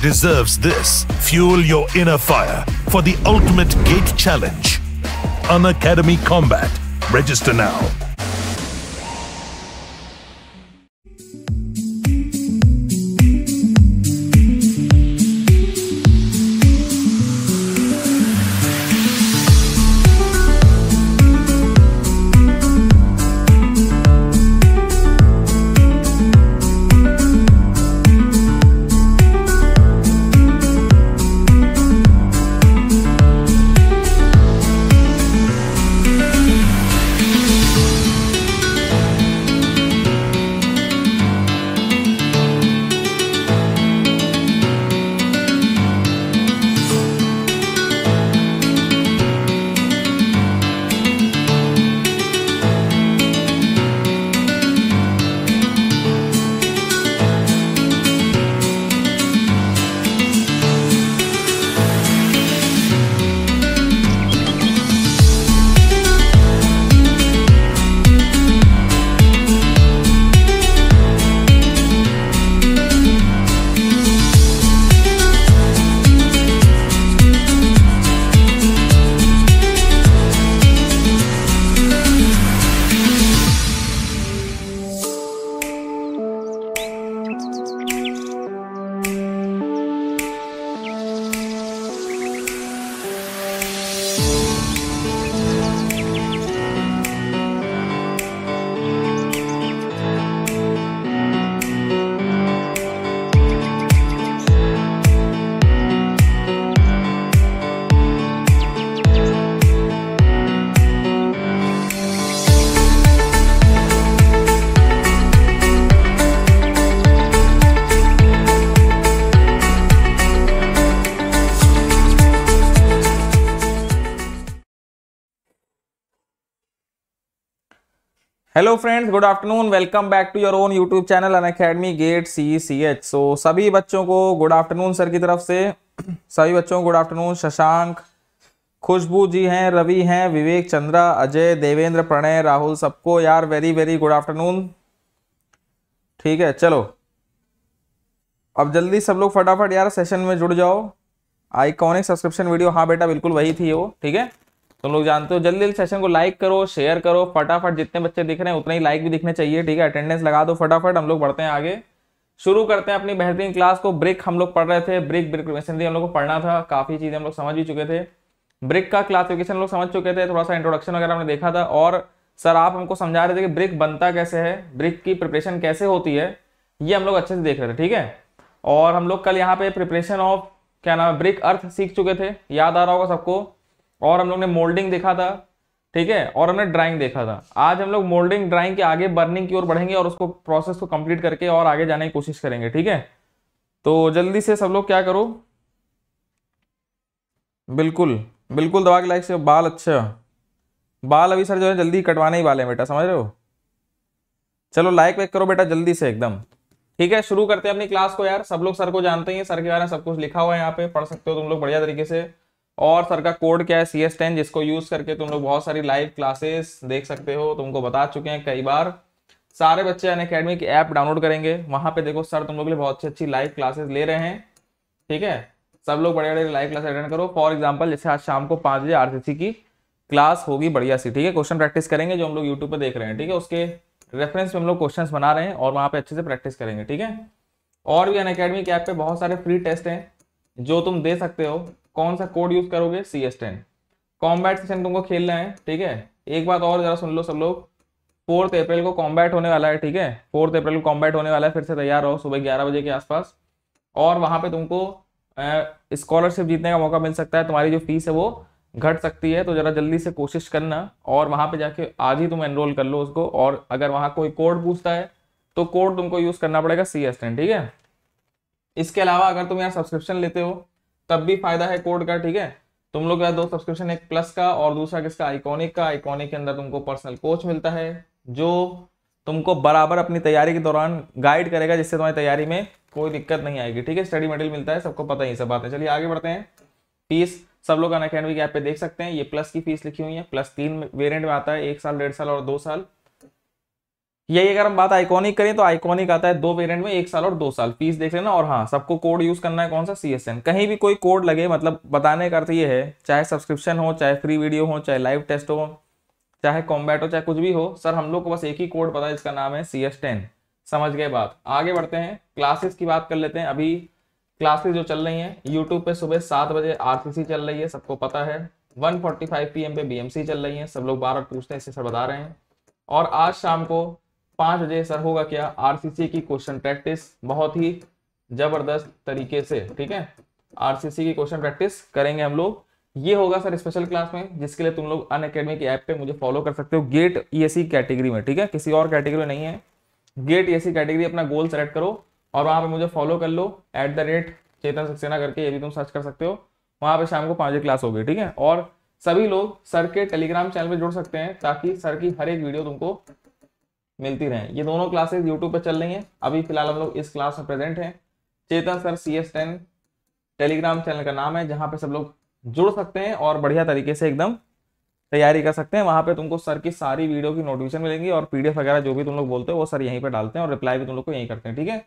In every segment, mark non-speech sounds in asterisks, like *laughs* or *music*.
deserves this. Fuel your inner fire for the ultimate gate challenge. academy Combat. Register now. Friends good afternoon welcome back to your own YouTube channel Unacademy GATE C C H so सभी बच्चों को good afternoon sir की तरफ से *clears throat* सभी बच्चों को good afternoon Shashank Khushboo ji हैं रवि हैं विवेक चंद्रा अजय देवेंद्र प्रणय राहुल सबको यार वेरी वेरी गुड आफ्टरनून ठीक है चलो अब जल्दी सब लोग फटाफट यार सेशन में जुड़ जाओ आइकॉनिक सब्सक्रिप्शन वीडियो हाँ बेटा बिल्कुल वही थी वो ठीक है तुम लोग जानते हो जल्दी जल्दी सेशन को लाइक करो शेयर करो फटाफट जितने बच्चे दिख रहे हैं उतने ही लाइक भी दिखने चाहिए ठीक है अटेंडेंस लगा दो फटाफट हम लोग बढ़ते हैं आगे शुरू करते हैं अपनी बेहतरीन क्लास को ब्रिक हम लोग पढ़ रहे थे ब्रिक ब्रिक मशीनरी हम लोग को पढ़ना था काफ़ी चीज़ें हम लोग समझ भी चुके थे ब्रिक का क्लासिफिकेशन हम लोग समझ चुके थे थोड़ा सा इंट्रोडक्शन वगैरह हमने देखा था और सर आप हमको समझा रहे थे कि ब्रिक बनता कैसे है ब्रिक की प्रिपरेशन कैसे होती है ये हम लोग अच्छे से देख रहे थे ठीक है और हम लोग कल यहाँ पे प्रिपरेशन ऑफ क्या नाम है ब्रिक अर्थ सीख चुके थे याद आ रहा होगा सबको और हम लोग ने मोल्डिंग देखा था ठीक है और हमने ड्राइंग देखा था आज हम लोग मोल्डिंग ड्राइंग के आगे बर्निंग की ओर बढ़ेंगे और उसको प्रोसेस को कंप्लीट करके और आगे जाने की कोशिश करेंगे ठीक है तो जल्दी से सब लोग क्या करो बिल्कुल बिल्कुल दवा के लाइक से बाल अच्छा बाल अभी सर जो है जल्दी कटवाने ही वाले हैं बेटा समझ रहे हो चलो लाइक वेक करो बेटा जल्दी से एकदम ठीक है शुरू करते हैं अपनी क्लास को यार सब लोग सर को जानते हैं सर के बारे में सब कुछ लिखा हुआ है यहाँ पे पढ़ सकते हो तुम लोग बढ़िया तरीके से और सर का कोड क्या है सी एस टेन जिसको यूज करके तुम लोग बहुत सारी लाइव क्लासेस देख सकते हो तुमको बता चुके हैं कई बार सारे बच्चे अन अकेडमी की ऐप डाउनलोड करेंगे वहां पे देखो सर तुम लोग के लिए बहुत अच्छी अच्छी लाइव क्लासेस ले रहे हैं ठीक है सब लोग बड़े बड़े लाइव क्लास अटेंड करो फॉर एग्जाम्पल जैसे आज शाम को पाँच बजे आर की क्लास होगी बढ़िया सी ठीक है क्वेश्चन प्रैक्टिस करेंगे जो हम लोग यूट्यूब पर देख रहे हैं ठीक है उसके रेफरेंस में हम लोग क्वेश्चन बना रहे हैं और वहाँ पे अच्छे से प्रैक्टिस करेंगे ठीक है और भी अन अकेडमी के ऐप पे बहुत सारे फ्री टेस्ट हैं जो तुम दे सकते हो कौन सा कोड यूज करोगे C S ten combat session तुमको खेलना है ठीक है एक बात और जरा सुन लो सब लोग फोर्थ अप्रैल को कॉम्बैट होने वाला है ठीक है फोर्थ अप्रैल को कॉम्बैट होने वाला है फिर से तैयार रहो सुबह ग्यारह बजे के आसपास और वहाँ पे तुमको स्कॉलरशिप जीतने का मौका मिल सकता है तुम्हारी जो फीस है वो घट सकती है तो ज़रा जल्दी से कोशिश करना और वहाँ पे जाके आज ही तुम एनरोल कर लो उसको और अगर वहाँ कोई कोड पूछता है तो कोड तुमको यूज़ करना पड़ेगा सी एस टेन ठीक है इसके अलावा अगर तुम यहाँ सब्सक्रिप्शन लेते हो तब भी फायदा है कोड का ठीक है तुम लोग दो सब्सक्रिप्शन एक प्लस का और दूसरा किसका आइकॉनिक का आइकॉनिक के अंदर तुमको पर्सनल कोच मिलता है जो तुमको बराबर अपनी तैयारी के दौरान गाइड करेगा जिससे तुम्हारी तैयारी में कोई दिक्कत नहीं आएगी ठीक है स्टडी मटेरियल मिलता है सबको पता ही सब बात है चलिए आगे बढ़ते हैं फीस सब लोग अन अकेडमी के ऐप पे देख सकते हैं ये प्लस की फीस लिखी हुई है प्लस तीन वेरियंट में आता है एक साल डेढ़ साल और दो साल यही अगर हम बात आइकॉनिक करें तो आइकॉनिक आता है दो वेरिएंट में एक साल और दो साल फीस देख लेना और हाँ सबको कोड यूज करना है कौन सा सी कहीं भी कोई कोड लगे मतलब बताने का अर्थ ये है चाहे सब्सक्रिप्शन हो चाहे फ्री वीडियो हो चाहे लाइव टेस्ट हो चाहे कॉम्बैट हो चाहे कुछ भी हो सर हम लोग को बस एक ही कोड पता है जिसका नाम है सी समझ गए बात आगे बढ़ते हैं क्लासेस की बात कर लेते हैं अभी क्लासेस जो चल रही हैं यूट्यूब पे सुबह सात बजे आरसीसी चल रही है सबको पता है 1:45 पीएम पे बीएमसी चल रही है सब लोग बार बार पूछते हैं इसे सर बता रहे हैं और आज शाम को पांच बजे सर होगा क्या आरसीसी की क्वेश्चन प्रैक्टिस बहुत ही जबरदस्त तरीके से ठीक है आरसीसी की क्वेश्चन प्रैक्टिस करेंगे हम लोग ये होगा सर स्पेशल क्लास में जिसके लिए तुम लोग अन अकेडमी की ऐप पे मुझे फॉलो कर सकते हो गेट ईएससी कैटेगरी में ठीक है किसी और कैटेगरी में नहीं है गेट ई कैटेगरी अपना गोल सेलेक्ट करो और वहां पे मुझे फॉलो कर लो at the rate Chetan Saxena करके ये भी तुम सर्च कर सकते हो वहां पे शाम को पांच बजे क्लास होगी ठीक है और सभी लोग सर के टेलीग्राम चैनल पर जुड़ सकते हैं ताकि सर की हर एक वीडियो तुमको मिलती रहें ये दोनों क्लासेस यूट्यूब पर चल रही हैं अभी फिलहाल हम लोग इस क्लास में प्रेजेंट हैं Chetan sir C S ten Telegram channel का नाम है जहाँ पे सब लोग जुड़ सकते हैं और बढ़िया तरीके से एकदम तैयारी कर सकते हैं वहाँ पे तुमको सर की सारी वीडियो की नोटिफिकेशन मिलेंगी और पी वगैरह जो भी तुम लोग बोलते हो वो सर यहीं पर डालते हैं और रिप्लाई भी तुम लोग को यहीं करते हैं ठीक है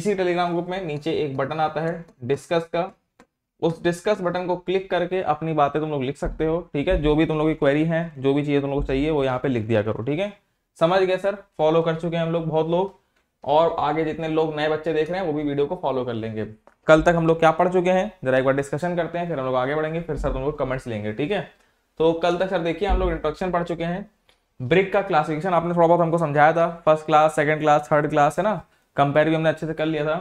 इसी टेलीग्राम ग्रुप में नीचे एक बटन आता है डिस्कस का उस डिस्कस बटन को क्लिक करके अपनी बातें तुम लोग लिख सकते हो ठीक है जो भी तुम लोग की क्वेरी है जो भी चीज़ें तुम लोग को चाहिए वो यहाँ पे लिख दिया करो ठीक है समझ गए सर फॉलो कर चुके हैं हम लोग बहुत लोग और आगे जितने लोग नए बच्चे देख रहे हैं वो भी वीडियो को फॉलो कर लेंगे कल तक हम लोग क्या पढ़ चुके हैं जरा एक बार डिस्कशन करते हैं फिर हम लोग आगे बढ़ेंगे फिर सर तुम लोग कमेंट्स लेंगे ठीक है तो कल तक सर देखिए हम लोग इंट्रोडक्शन पढ़ चुके हैं ब्रिक का क्लासिफिकेशन आपने थोड़ा बहुत हमको समझाया था first class second class third class है ना कंपेयर भी हमने अच्छे से कर लिया था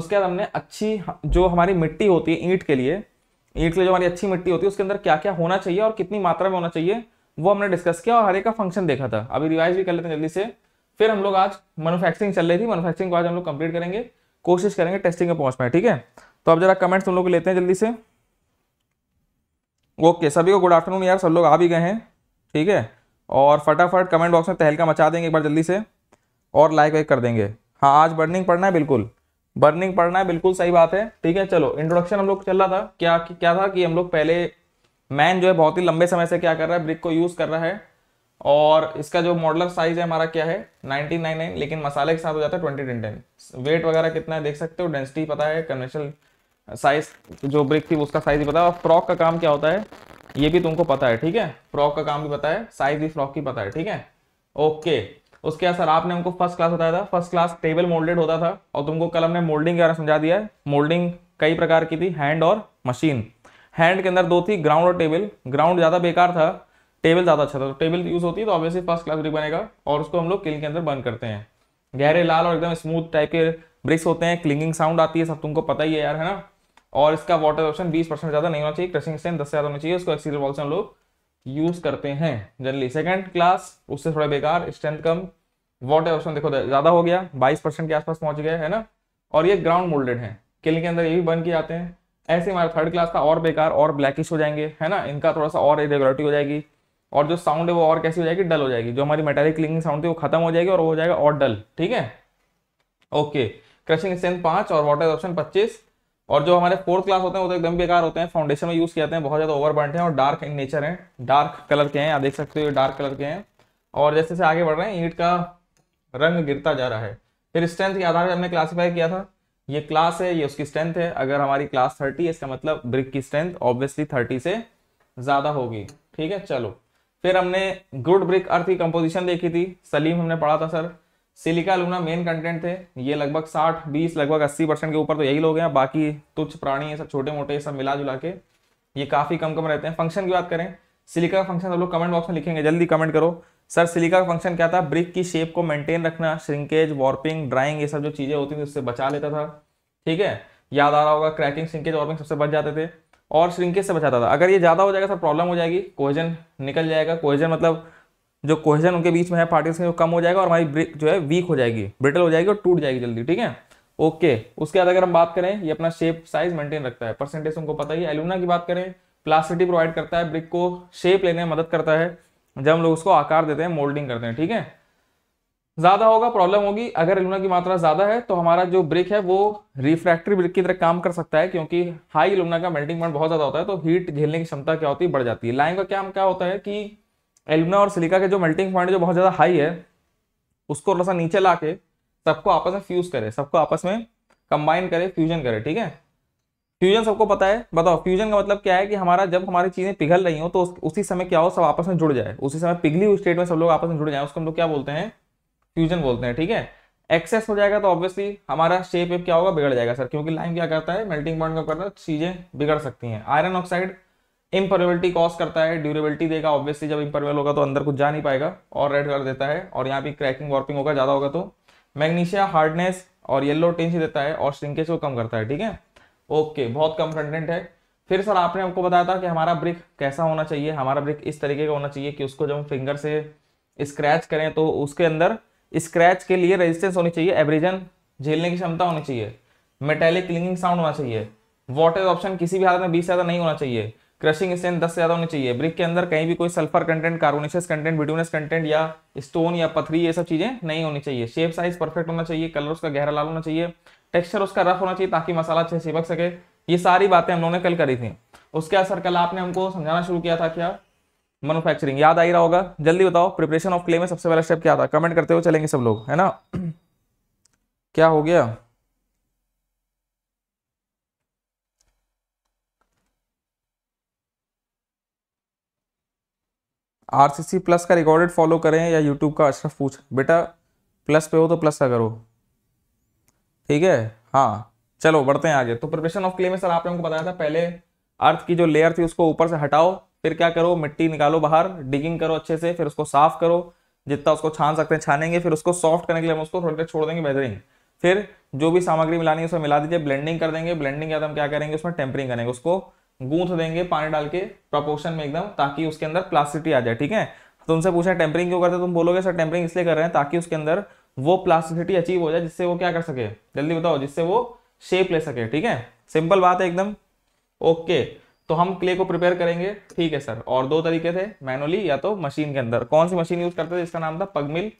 उसके बाद हमने अच्छी जो हमारी मिट्टी होती है ईंट के लिए ईंट के लिए जो हमारी अच्छी मिट्टी होती है उसके अंदर क्या क्या होना चाहिए और कितनी मात्रा में होना चाहिए वो हमने डिस्कस किया और हर एक का फंक्शन देखा था अभी रिवाइज भी कर लेते हैं जल्दी से फिर हम लोग आज मैनुफैक्चरिंग चल रही थी मैनुफैक्चरिंग को आज हम लोग कंप्लीट करेंगे कोशिश करेंगे टेस्टिंग में पहुंच पाए ठीक है तो अब जरा कमेंट्स हम लोग लेते हैं जल्दी से ओके सभी को गुड आफ्टरनून यार सब लोग आ भी गए हैं ठीक है और फटाफट कमेंट बॉक्स में तहलका मचा देंगे एक बार जल्दी से और लाइक वाइक कर देंगे हाँ आज बर्निंग पढ़ना है बिल्कुल बर्निंग पढ़ना है बिल्कुल सही बात है ठीक है चलो इंट्रोडक्शन हम लोग चल रहा था क्या क्या था कि हम लोग पहले मैन जो है बहुत ही लंबे समय से क्या कर रहा है ब्रिक को यूज़ कर रहा है और इसका जो मॉडलर साइज है हमारा क्या है नाइन लेकिन मसाले के साथ हो जाता है 2010 वेट वगैरह कितना है देख सकते हो डेंसिटी पता है कन्वेंशनल साइज जो ब्रिक थी उसका साइज भी पता है और फ्रॉक का काम क्या होता है ये भी तुमको पता है ठीक है फ्रॉक का काम भी पता है साइज भी फ्रॉक की पता है ठीक है ओके उसके असर सर आपने उनको फर्स्ट क्लास बताया था फर्स्ट क्लास टेबल मोल्डेड होता था और तुमको कल हमने मोल्डिंग के बारे में समझा दिया है मोल्डिंग कई प्रकार की थी हैंड और मशीन हैंड के अंदर दो थी ग्राउंड और टेबल ग्राउंड ज़्यादा बेकार था टेबल ज़्यादा अच्छा था तो टेबल यूज़ होती है तो ऑब्वियसली फर्स्ट क्लास ब्रिक बनेगा और उसको हम लोग किल के अंदर बंद करते हैं गहरे लाल और एकदम स्मूथ टाइप के ब्रिक्स होते हैं क्लिंगिंग साउंड आती है सब तुमको पता ही है यार है ना और इसका वाटर ऑप्शन बीस परसेंट ज़्यादा नहीं होना चाहिए क्रशिंग स्टैंड दस से ज़्यादा होना चाहिए उसको एक्सीलर बॉल से हम लोग यूज़ करते हैं जनरली सेकंड क्लास उससे थोड़ा बेकार स्ट्रेंथ कम वाटर ऑप्शन देखो ज़्यादा हो गया बाईस परसेंट के आसपास पहुंच गया है ना और ये ग्राउंड मोल्डेड है किल के अंदर ये भी बन के आते हैं ऐसे हमारा थर्ड क्लास का और बेकार और ब्लैकिश हो जाएंगे है ना इनका थोड़ा सा और इरेगुलरिटी हो जाएगी और जो साउंड है वो और कैसी हो जाएगी डल हो जाएगी जो हमारी मेटेरिक क्लिंगिंग साउंड थी वो खत्म हो जाएगी और हो जाएगा और डल ठीक है ओके क्रशिंग स्ट्रेंथ पाँच और वाटर ऑप्शन पच्चीस और जो हमारे फोर्थ क्लास होते हैं वो तो एकदम बेकार होते हैं फाउंडेशन में यूज़ किए जाते हैं बहुत ज़्यादा ओवर हैं और डार्क इन नेचर हैं डार्क कलर के हैं आप देख सकते हो डार्क कलर के हैं और जैसे जैसे आगे बढ़ रहे हैं ईट का रंग गिरता जा रहा है फिर स्ट्रेंथ के आधार पर हमने क्लासीफाई किया था ये क्लास है ये उसकी स्ट्रेंथ है अगर हमारी क्लास थर्टी है इसका मतलब ब्रिक की स्ट्रेंथ ऑब्वियसली थर्टी से ज्यादा होगी ठीक है चलो फिर हमने गुड ब्रिक अर्थ की कंपोजिशन देखी थी सलीम हमने पढ़ा था sir silica alumina main content थे ये लगभग 60 20 लगभग 80 परसेंट के ऊपर तो यही लोग हैं बाकी तुच्छ प्राणी ये सब छोटे मोटे ये सब मिला जुला के ये काफ़ी कम कम रहते हैं फंक्शन की बात करें सिलिका का फंक्शन सब लोग कमेंट बॉक्स में लिखेंगे जल्दी कमेंट करो सर सिलिका का फंक्शन क्या था ब्रिक की शेप को मेंटेन रखना श्रिंकेज वार्पिंग ड्राइंग ये सब जो चीज़ें होती थी उससे बचा लेता था ठीक है याद आ रहा होगा क्रैकिंग श्रिंकेज वार्पिंग सबसे बच जाते थे और श्रिंकेज से बचाता था अगर ये ज़्यादा हो जाएगा सर प्रॉब्लम हो जाएगी कोहेजन निकल जाएगा कोहेजन मतलब जो कोहेजन उनके बीच में है पार्टिकल्स में कम हो जाएगा और हमारी ब्रिक जो है वीक हो जाएगी ब्रिटल हो जाएगी और टूट जाएगी जल्दी ठीक है ओके उसके बाद अगर हम बात करें ये अपना शेप साइज मेंटेन रखता है परसेंटेज उनको पता ही एलुमिना की बात करें प्लास्टिटी प्रोवाइड करता है ब्रिक को शेप लेने में मदद करता है जब हम लोग उसको आकार देते हैं मोल्डिंग करते हैं ठीक है ज्यादा होगा प्रॉब्लम होगी अगर एलुमिना की मात्रा ज्यादा है तो हमारा जो ब्रिक है वो रिफ्रैक्टरी ब्रिक की तरह काम कर सकता है क्योंकि हाई एलुमिना का मेल्टिंग पॉइंट बहुत ज्यादा होता है तो हीट झेलने की क्षमता क्या होती है बढ़ जाती है लाइन का क्या क्या होता है कि एलुमिना और सिलिका के जो मेल्टिंग पॉइंट जो बहुत ज्यादा हाई है उसको थोड़ा सा नीचे ला सबको आपस में फ्यूज करे सबको आपस में कंबाइन करे फ्यूजन करे ठीक है फ्यूजन सबको पता है बताओ फ्यूजन का मतलब क्या है कि हमारा जब हमारी चीज़ें पिघल रही हो तो उस, उसी समय क्या हो सब आपस में जुड़ जाए उसी समय पिघली हुई स्टेट में सब लोग आपस में जुड़ जाए उसको हम लोग क्या बोलते हैं फ्यूजन बोलते हैं ठीक है एक्सेस हो जाएगा तो ऑब्वियसली हमारा शेप क्या होगा बिगड़ जाएगा सर क्योंकि लाइन क्या करता है मेल्टिंग पॉइंट का करता है चीज़ें बिगड़ सकती हैं आयरन ऑक्साइड इम्परवेबिलिटी कॉज करता है ड्यूरेबिलिटी देगा ऑब्वियसली जब इम्परवेल होगा तो अंदर कुछ जा नहीं पाएगा और रेड कर देता है और यहाँ पे क्रैकिंग वार्पिंग होगा ज़्यादा होगा तो मैग्नीशिया हार्डनेस और येलो टेंसी देता है और श्रिंकेज को कम करता है ठीक है ओके बहुत कम कंटेंट है फिर सर आपने हमको बताया था कि हमारा ब्रिक कैसा होना चाहिए हमारा ब्रिक इस तरीके का होना चाहिए कि उसको जब हम फिंगर से स्क्रैच करें तो उसके अंदर स्क्रैच के लिए रेजिस्टेंस होनी चाहिए एब्रिजन झेलने की क्षमता होनी चाहिए मेटेलिक क्लिंगिंग साउंड होना चाहिए वाटर ऑप्शन किसी भी हालत में बीस से ज़्यादा नहीं होना चाहिए क्रशिंग स्ट्रेंथ दस से ज़्यादा होनी चाहिए ब्रिक के अंदर कहीं भी कोई sulphur content carbonaceous content bituminous content या स्टोन या पथरी ये सब चीज़ें नहीं होनी चाहिए शेप साइज परफेक्ट होना चाहिए कलर उसका गहरा लाल होना चाहिए टेक्सचर उसका रफ होना चाहिए ताकि मसाला अच्छे चिपक सके ये सारी बातें हम लोगों ने कल करी थी उसके असर कल आपने हमको समझाना शुरू किया था क्या मैनुफैक्चरिंग याद आ ही रहा होगा जल्दी बताओ प्रिपरेशन ऑफ क्ले में सबसे पहला स्टेप क्या था कमेंट करते हुए चलेंगे सब लोग है ना *clears throat* क्या हो गया आरसीसी प्लस का रिकॉर्डेड फॉलो करें या यूट्यूब का अशरफ पूछ बेटा प्लस पे हो तो प्लस का करो ठीक है हाँ चलो बढ़ते हैं आगे तो प्रिपरेशन ऑफ क्ले में सर आपने हमको बताया था पहले अर्थ की जो लेयर थी उसको ऊपर से हटाओ फिर क्या करो मिट्टी निकालो बाहर डिगिंग करो अच्छे से फिर उसको साफ करो जितना उसको छान सकते हैं छानेंगे फिर उसको सॉफ्ट करने के लिए हम उसको थोड़ी देर छोड़ देंगे बेहतरीन फिर जो भी सामग्री मिलानी है उसमें मिला दीजिए ब्लेंडिंग कर देंगे ब्लेंडिंग के बाद हम क्या करेंगे उसमें टेम्परिंग करेंगे उसको गूंथ देंगे पानी डाल के प्रपोर्शन में एकदम ताकि उसके अंदर प्लास्टिटी आ जाए ठीक है तुमसे तो पूछा टेम्परिंग क्यों करते तुम तो बोलोगे सर टेम्परिंग इसलिए कर रहे हैं ताकि उसके अंदर वो प्लास्टिसिटी अचीव हो जाए जिससे वो क्या कर सके जल्दी बताओ जिससे वो शेप ले सके ठीक है सिंपल बात है एकदम ओके तो हम क्ले को प्रिपेयर करेंगे ठीक है सर और दो तरीके थे मैनुअली या तो मशीन के अंदर कौन सी मशीन यूज करते थे जिसका नाम था पगमिल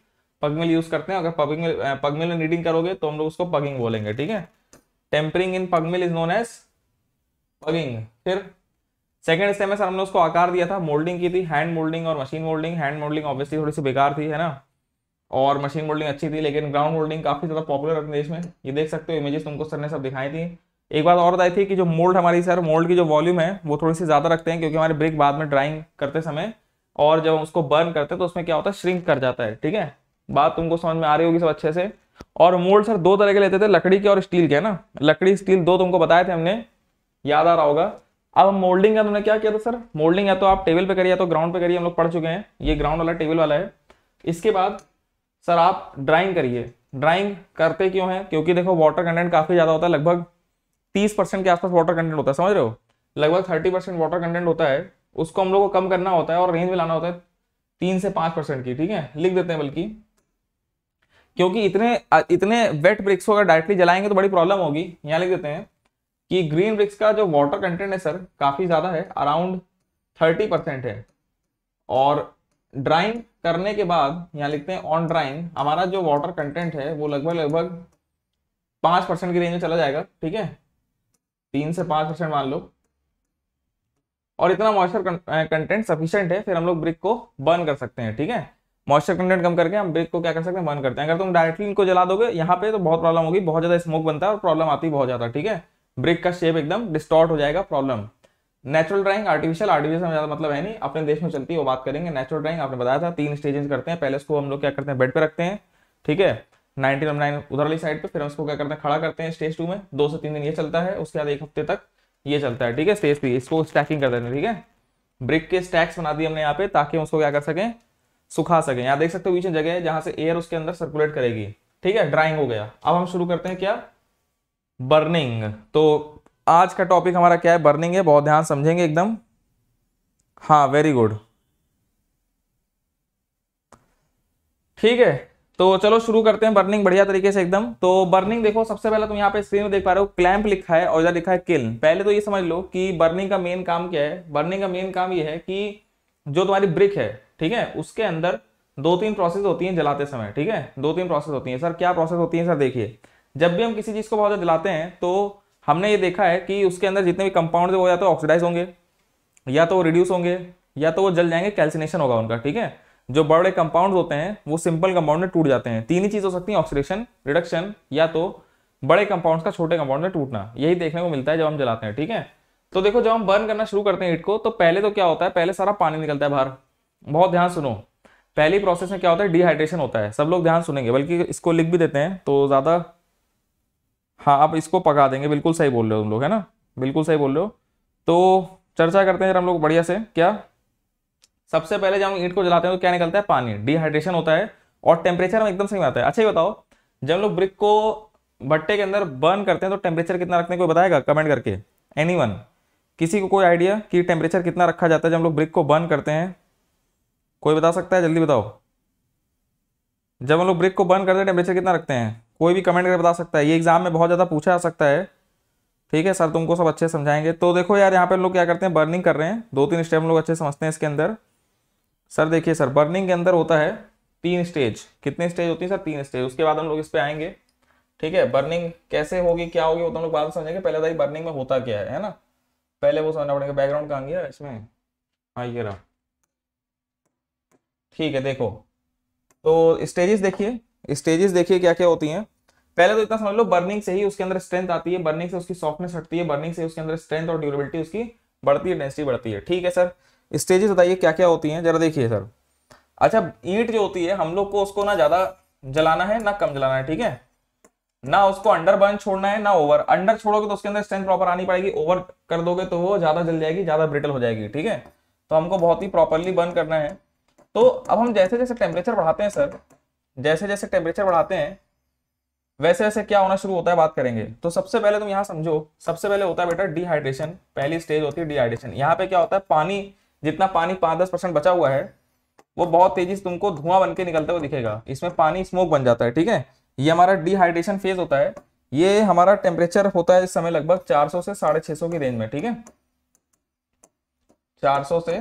पगमिल यूज करते हैं अगर पगमिल पगमिल में नीडिंग करोगे तो हम लोग उसको पगिंग बोलेंगे ठीक है tempering in pugmill is known as pugging फिर सेकेंड स्टेप में सर हमने उसको आकार दिया था मोल्डिंग की थी हैंड मोल्डिंग और machine moulding hand moulding obviously थोड़ी सी बेकार थी है ना और मशीन मोल्डिंग अच्छी थी लेकिन ग्राउंड मोल्डिंग काफ़ी ज़्यादा पॉपुलर अपने देश में ये देख सकते हो इमेजेस तुमको सर ने सब दिखाई थी एक बात और बताई थी कि जो मोल्ड हमारी सर मोल्ड की जो वॉल्यूम है वो थोड़ी सी ज़्यादा रखते हैं क्योंकि हमारे ब्रिक बाद में ड्राइंग करते समय और जब हम उसको बर्न करते हैं तो उसमें क्या होता है श्रिंक कर जाता है ठीक है बात तुमको समझ में आ रही होगी सब अच्छे से और मोल्ड सर दो तरह के लेते थे लकड़ी के और स्टील के ना लकड़ी स्टील दो तुमको बताए थे हमने याद आ रहा होगा अब मोल्डिंग का तुमने क्या किया था सर मोल्डिंग या तो आप टेबल पे करिए या तो ग्राउंड पे करिए हम लोग पढ़ चुके हैं ये ग्राउंड वाला टेबल वाला है इसके बाद सर आप ड्राइंग करिए ड्राइंग करते क्यों हैं क्योंकि देखो वाटर कंटेंट काफ़ी ज़्यादा होता है लगभग तीस परसेंट के आसपास वाटर कंटेंट होता है समझ रहे हो लगभग थर्टी परसेंट वाटर कंटेंट होता है उसको हम लोग को कम करना होता है और रेंज में लाना होता है तीन से पाँच परसेंट की ठीक है लिख देते हैं बल्कि क्योंकि इतने इतने वेट ब्रिक्स को अगर डायरेक्टली जलाएंगे तो बड़ी प्रॉब्लम होगी यहाँ लिख देते हैं कि ग्रीन ब्रिक्स का जो वाटर कंटेंट है सर काफ़ी ज़्यादा है अराउंड थर्टी परसेंट है और ड्राइंग करने के बाद यहाँ लिखते हैं ऑन ड्राइंग हमारा जो वाटर कंटेंट है वो लगभग लगभग पांच परसेंट की रेंज में चला जाएगा ठीक है तीन से पाँच परसेंट मान लो और इतना मॉइस्चर कंटेंट सफिशियंट है फिर हम लोग ब्रिक को बर्न कर सकते हैं ठीक है मॉइस्चर कंटेंट कम करके हम ब्रिक को क्या कर सकते हैं बर्न करते हैं अगर तुम डायरेक्टली इनको जला दोगे यहाँ पे तो बहुत प्रॉब्लम होगी बहुत ज़्यादा स्मोक बनता है और प्रॉब्लम आती बहुत ज़्यादा ठीक है ब्रिक का शेप एकदम डिस्टॉर्ट हो जाएगा problem natural drying artificial artificial में ज़्यादा मतलब है नहीं अपने देश में चलती है वो बात करेंगे नेचुरल ड्राइंग आपने बताया था तीन स्टेजेस करते हैं पहले उसको हम लोग क्या करते हैं बेड पे रखते हैं ठीक है नाइनटीन नाइन उधर वाली साइड पे फिर हम इसको क्या करते हैं खड़ा करते हैं स्टेज टू में दो से तीन दिन ये चलता है उसके बाद एक हफ्ते तक ये चलता है ठीक है स्टेज थ्री इसको स्टैकिंग कर देते हैं ठीक है ब्रिक के स्टैक्स बना दिए हमने यहाँ पे ताकि हम उसको क्या कर सकें सुखा सकें यहाँ देख सकते हो बीच में जगह है जहाँ से एयर उसके अंदर सर्कुलेट करेगी ठीक है ड्राइंग हो गया अब हम शुरू करते हैं क्या बर्निंग तो आज का टॉपिक हमारा क्या है बर्निंग है बहुत ध्यान समझेंगे एकदम हाँ वेरी गुड ठीक है तो चलो शुरू करते हैं बर्निंग बढ़िया तरीके से एकदम तो बर्निंग देखो सबसे पहले तुम यहाँ पे स्क्रीन में देख पा रहे हो क्लैंप लिखा है और इधर लिखा है किल पहले तो ये समझ लो कि बर्निंग का मेन काम क्या है बर्निंग का मेन काम ये है कि जो तुम्हारी ब्रिक है ठीक है उसके अंदर दो तीन प्रोसेस होती है जलाते समय ठीक है दो तीन प्रोसेस होती है सर क्या प्रोसेस होती है सर देखिए जब भी हम किसी चीज़ को बहुत ज़्यादा जलाते हैं तो हमने ये देखा है कि उसके अंदर जितने भी कंपाउंड वो या तो ऑक्सीडाइज होंगे या तो वो रिड्यूस होंगे या तो वो जल जाएंगे कैल्सिनेशन होगा उनका ठीक है जो बड़े कंपाउंड होते हैं वो सिंपल कंपाउंड में टूट जाते हैं तीन ही चीज़ हो सकती है ऑक्सीडेशन रिडक्शन या तो बड़े कंपाउंड का छोटे कंपाउंड में टूटना यही देखने को मिलता है जब हम जलाते हैं ठीक है तो देखो जब हम बर्न करना शुरू करते हैं ईट को तो पहले तो क्या होता है पहले सारा पानी निकलता है बाहर बहुत ध्यान सुनो पहली प्रोसेस में क्या होता है डिहाइड्रेशन होता है सब लोग ध्यान सुनेंगे बल्कि इसको लिख भी देते हैं तो ज़्यादा हाँ अब इसको पका देंगे बिल्कुल सही बोल रहे हो तुम लोग है ना बिल्कुल सही बोल रहे हो तो चर्चा करते हैं हम लोग बढ़िया से क्या सबसे पहले जब हम ईंट को जलाते हैं तो क्या निकलता है पानी डिहाइड्रेशन होता है और टेम्परेचर एकदम सही आता है अच्छा ये बताओ जब लोग ब्रिक को भट्टे के अंदर बर्न करते हैं तो टेम्परेचर कितना रखने को बताएगा कमेंट करके एनी किसी को कोई आइडिया कि टेम्परेचर कितना रखा जाता है जब हम लोग ब्रिक को बर्न करते हैं कोई बता सकता है जल्दी बताओ जब हम लोग ब्रिक को बर्न करते हैं टेम्परेचर कितना रखते हैं कोई भी कमेंट करके बता सकता है ये एग्जाम में बहुत ज़्यादा पूछा जा सकता है ठीक है सर तुमको सब अच्छे समझाएंगे तो देखो यार यहाँ पे लोग क्या करते हैं बर्निंग कर रहे हैं दो तीन स्टेप हम लोग अच्छे समझते हैं इसके अंदर सर देखिए सर बर्निंग के अंदर होता है तीन स्टेज कितने स्टेज होती है सर तीन स्टेज उसके बाद हम लोग इस पर आएंगे ठीक है बर्निंग कैसे होगी क्या होगी वो तो हम लोग बाद में समझेंगे पहले बताइए बर्निंग में होता क्या है है ना पहले वो समझना पड़ेगा बैकग्राउंड कहाँ गया इसमें हाँ ये रहा ठीक है देखो तो स्टेजेस देखिए स्टेजेस देखिए क्या क्या होती हैं पहले तो इतना समझ लो बर्निंग से ही उसके अंदर स्ट्रेंथ आती है बर्निंग से उसकी सॉफ्टनेस हटती है बर्निंग से उसके अंदर स्ट्रेंथ और ड्यूरेबिलिटी उसकी बढ़ती है डेंसिटी बढ़ती है ठीक है सर स्टेजेस बताइए क्या क्या होती हैं जरा देखिए सर अच्छा ईट जो होती है हम लोग को उसको ना ज्यादा जलाना है ना कम जलाना है ठीक है ना उसको अंडर बर्न छोड़ना है ना ओवर अंडर छोड़ोगे तो उसके अंदर स्ट्रेंथ प्रॉपर आनी पड़ेगी ओवर कर दोगे तो वो ज्यादा जल जाएगी ज्यादा ब्रिटल हो जाएगी ठीक है तो हमको बहुत ही प्रॉपरली बर्न करना है तो अब हम जैसे जैसे टेम्परेचर बढ़ाते हैं सर जैसे जैसे टेम्परेचर बढ़ाते हैं वैसे वैसे क्या होना शुरू होता है बात करेंगे तो सबसे पहले तुम यहाँ समझो सबसे पहले होता है बेटा डिहाइड्रेशन पहली स्टेज होती है डिहाइड्रेशन यहाँ पे क्या होता है पानी जितना पानी पांच दस परसेंट बचा हुआ है वो बहुत तेजी से तुमको धुआं बन के निकलता हुआ दिखेगा इसमें पानी स्मोक बन जाता है ठीक है ये हमारा डिहाइड्रेशन फेज होता है ये हमारा टेम्परेचर होता है इस समय लगभग चार से साढ़े की रेंज में ठीक है चार से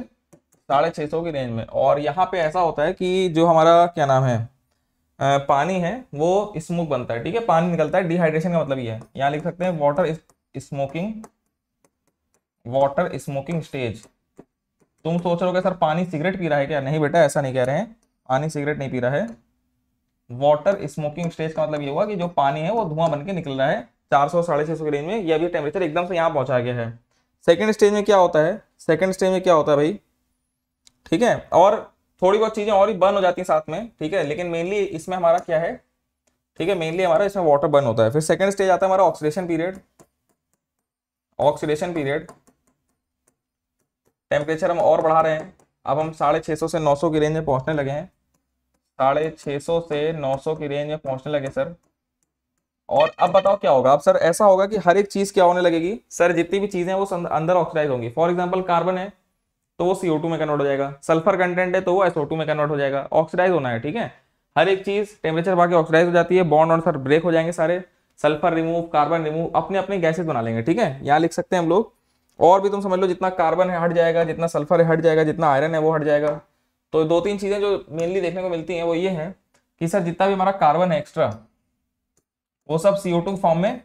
साढ़े की रेंज में और यहाँ पे ऐसा होता है कि जो हमारा क्या नाम है पानी है वो स्मोक बनता है ठीक है पानी निकलता है डिहाइड्रेशन का मतलब ये है यहाँ लिख सकते हैं water smoking water smoking stage तुम सोच रहे हो सर पानी सिगरेट पी रहा है क्या नहीं बेटा ऐसा नहीं कह रहे हैं पानी सिगरेट नहीं पी रहा है वाटर स्मोकिंग स्टेज का मतलब ये हुआ कि जो पानी है वो धुआं बन के निकल रहा है चार सौ साढ़े छः सौ के रेंज में यह भी टेम्परेचर एकदम से यहाँ पहुँचा गया है सेकेंड स्टेज में क्या होता है सेकेंड स्टेज में क्या होता है भाई ठीक है और थोड़ी बहुत चीज़ें और ही बर्न हो जाती हैं साथ में ठीक है लेकिन मेनली इसमें हमारा क्या है ठीक है मेनली हमारा इसमें वाटर बर्न होता है फिर सेकेंड स्टेज आता है हमारा oxidation period oxidation period temperature हम और बढ़ा रहे हैं अब हम साढ़े छः सौ से नौ सौ की रेंज में पहुंचने लगे हैं साढ़े छः सौ से नौ सौ की रेंज में पहुंचने लगे सर और अब बताओ क्या होगा अब सर ऐसा होगा कि हर एक चीज़ क्या होने लगेगी सर जितनी भी चीज़ें वो अंदर ऑक्सीडाइज होंगी फॉर एग्जाम्पल कार्बन है तो वो सी में कन्वर्ट हो जाएगा सल्फर कंटेंट है तो वो एस में कन्वर्ट हो जाएगा ऑक्सीडाइज होना है ठीक है हर एक चीज टेम्परेचर बाकी ऑक्सीडाइज हो जाती है बॉन्ड और सर ब्रेक हो जाएंगे सारे सल्फर रिमूव कार्बन रिमूव अपने अपने गैसेज बना लेंगे ठीक है यहाँ लिख सकते हैं हम लोग और भी तुम समझ लो जितना कार्बन है हट जाएगा जितना सल्फर है हट जाएगा जितना आयरन है वो हट जाएगा तो दो तीन चीजें जो मेनली देखने को मिलती हैं वो ये है कि सर जितना भी हमारा कार्बन है एक्स्ट्रा वो सब सीओ टू फॉर्म में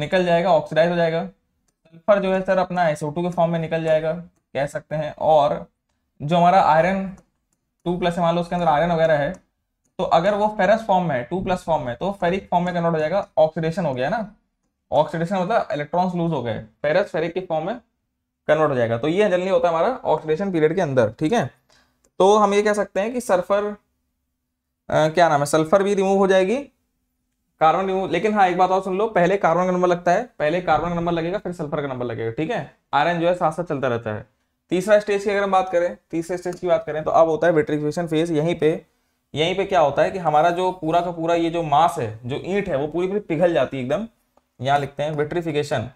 निकल जाएगा ऑक्सीडाइज हो जाएगा सल्फर जो है सर अपना एसओ के फॉर्म में निकल जाएगा कह सकते हैं और जो हमारा आयरन टू प्लस मान लो उसके अंदर आयरन वगैरह है तो अगर वो फेरस फॉर्म में है टू प्लस फॉर्म में तो फेरिक फॉर्म में कन्वर्ट हो जाएगा ऑक्सीडेशन हो गया ना ऑक्सीडेशन मतलब इलेक्ट्रॉन्स लूज हो गए फेरस फेरिक के फॉर्म में कन्वर्ट हो जाएगा तो ये जल्दी होता है हमारा ऑक्सीडेशन पीरियड के अंदर ठीक है तो हम ये कह सकते हैं कि सल्फर क्या नाम है सल्फर भी रिमूव हो जाएगी कार्बन रिमूव लेकिन हाँ एक बात और सुन लो पहले कार्बन का नंबर लगता है पहले कार्बन का नंबर लगेगा फिर सल्फर का नंबर लगेगा ठीक है आयरन जो है साथ साथ चलता रहता है तीसरा स्टेज की अगर हम बात करें तीसरे स्टेज की बात करें तो अब होता है विट्रिफिकेशन फेज यहीं पे यहीं पे क्या होता है कि हमारा जो पूरा का पूरा ये जो मास है जो ईंट है वो पूरी पूरी पिघल जाती है एकदम यहाँ लिखते हैं विट्रिफिकेशन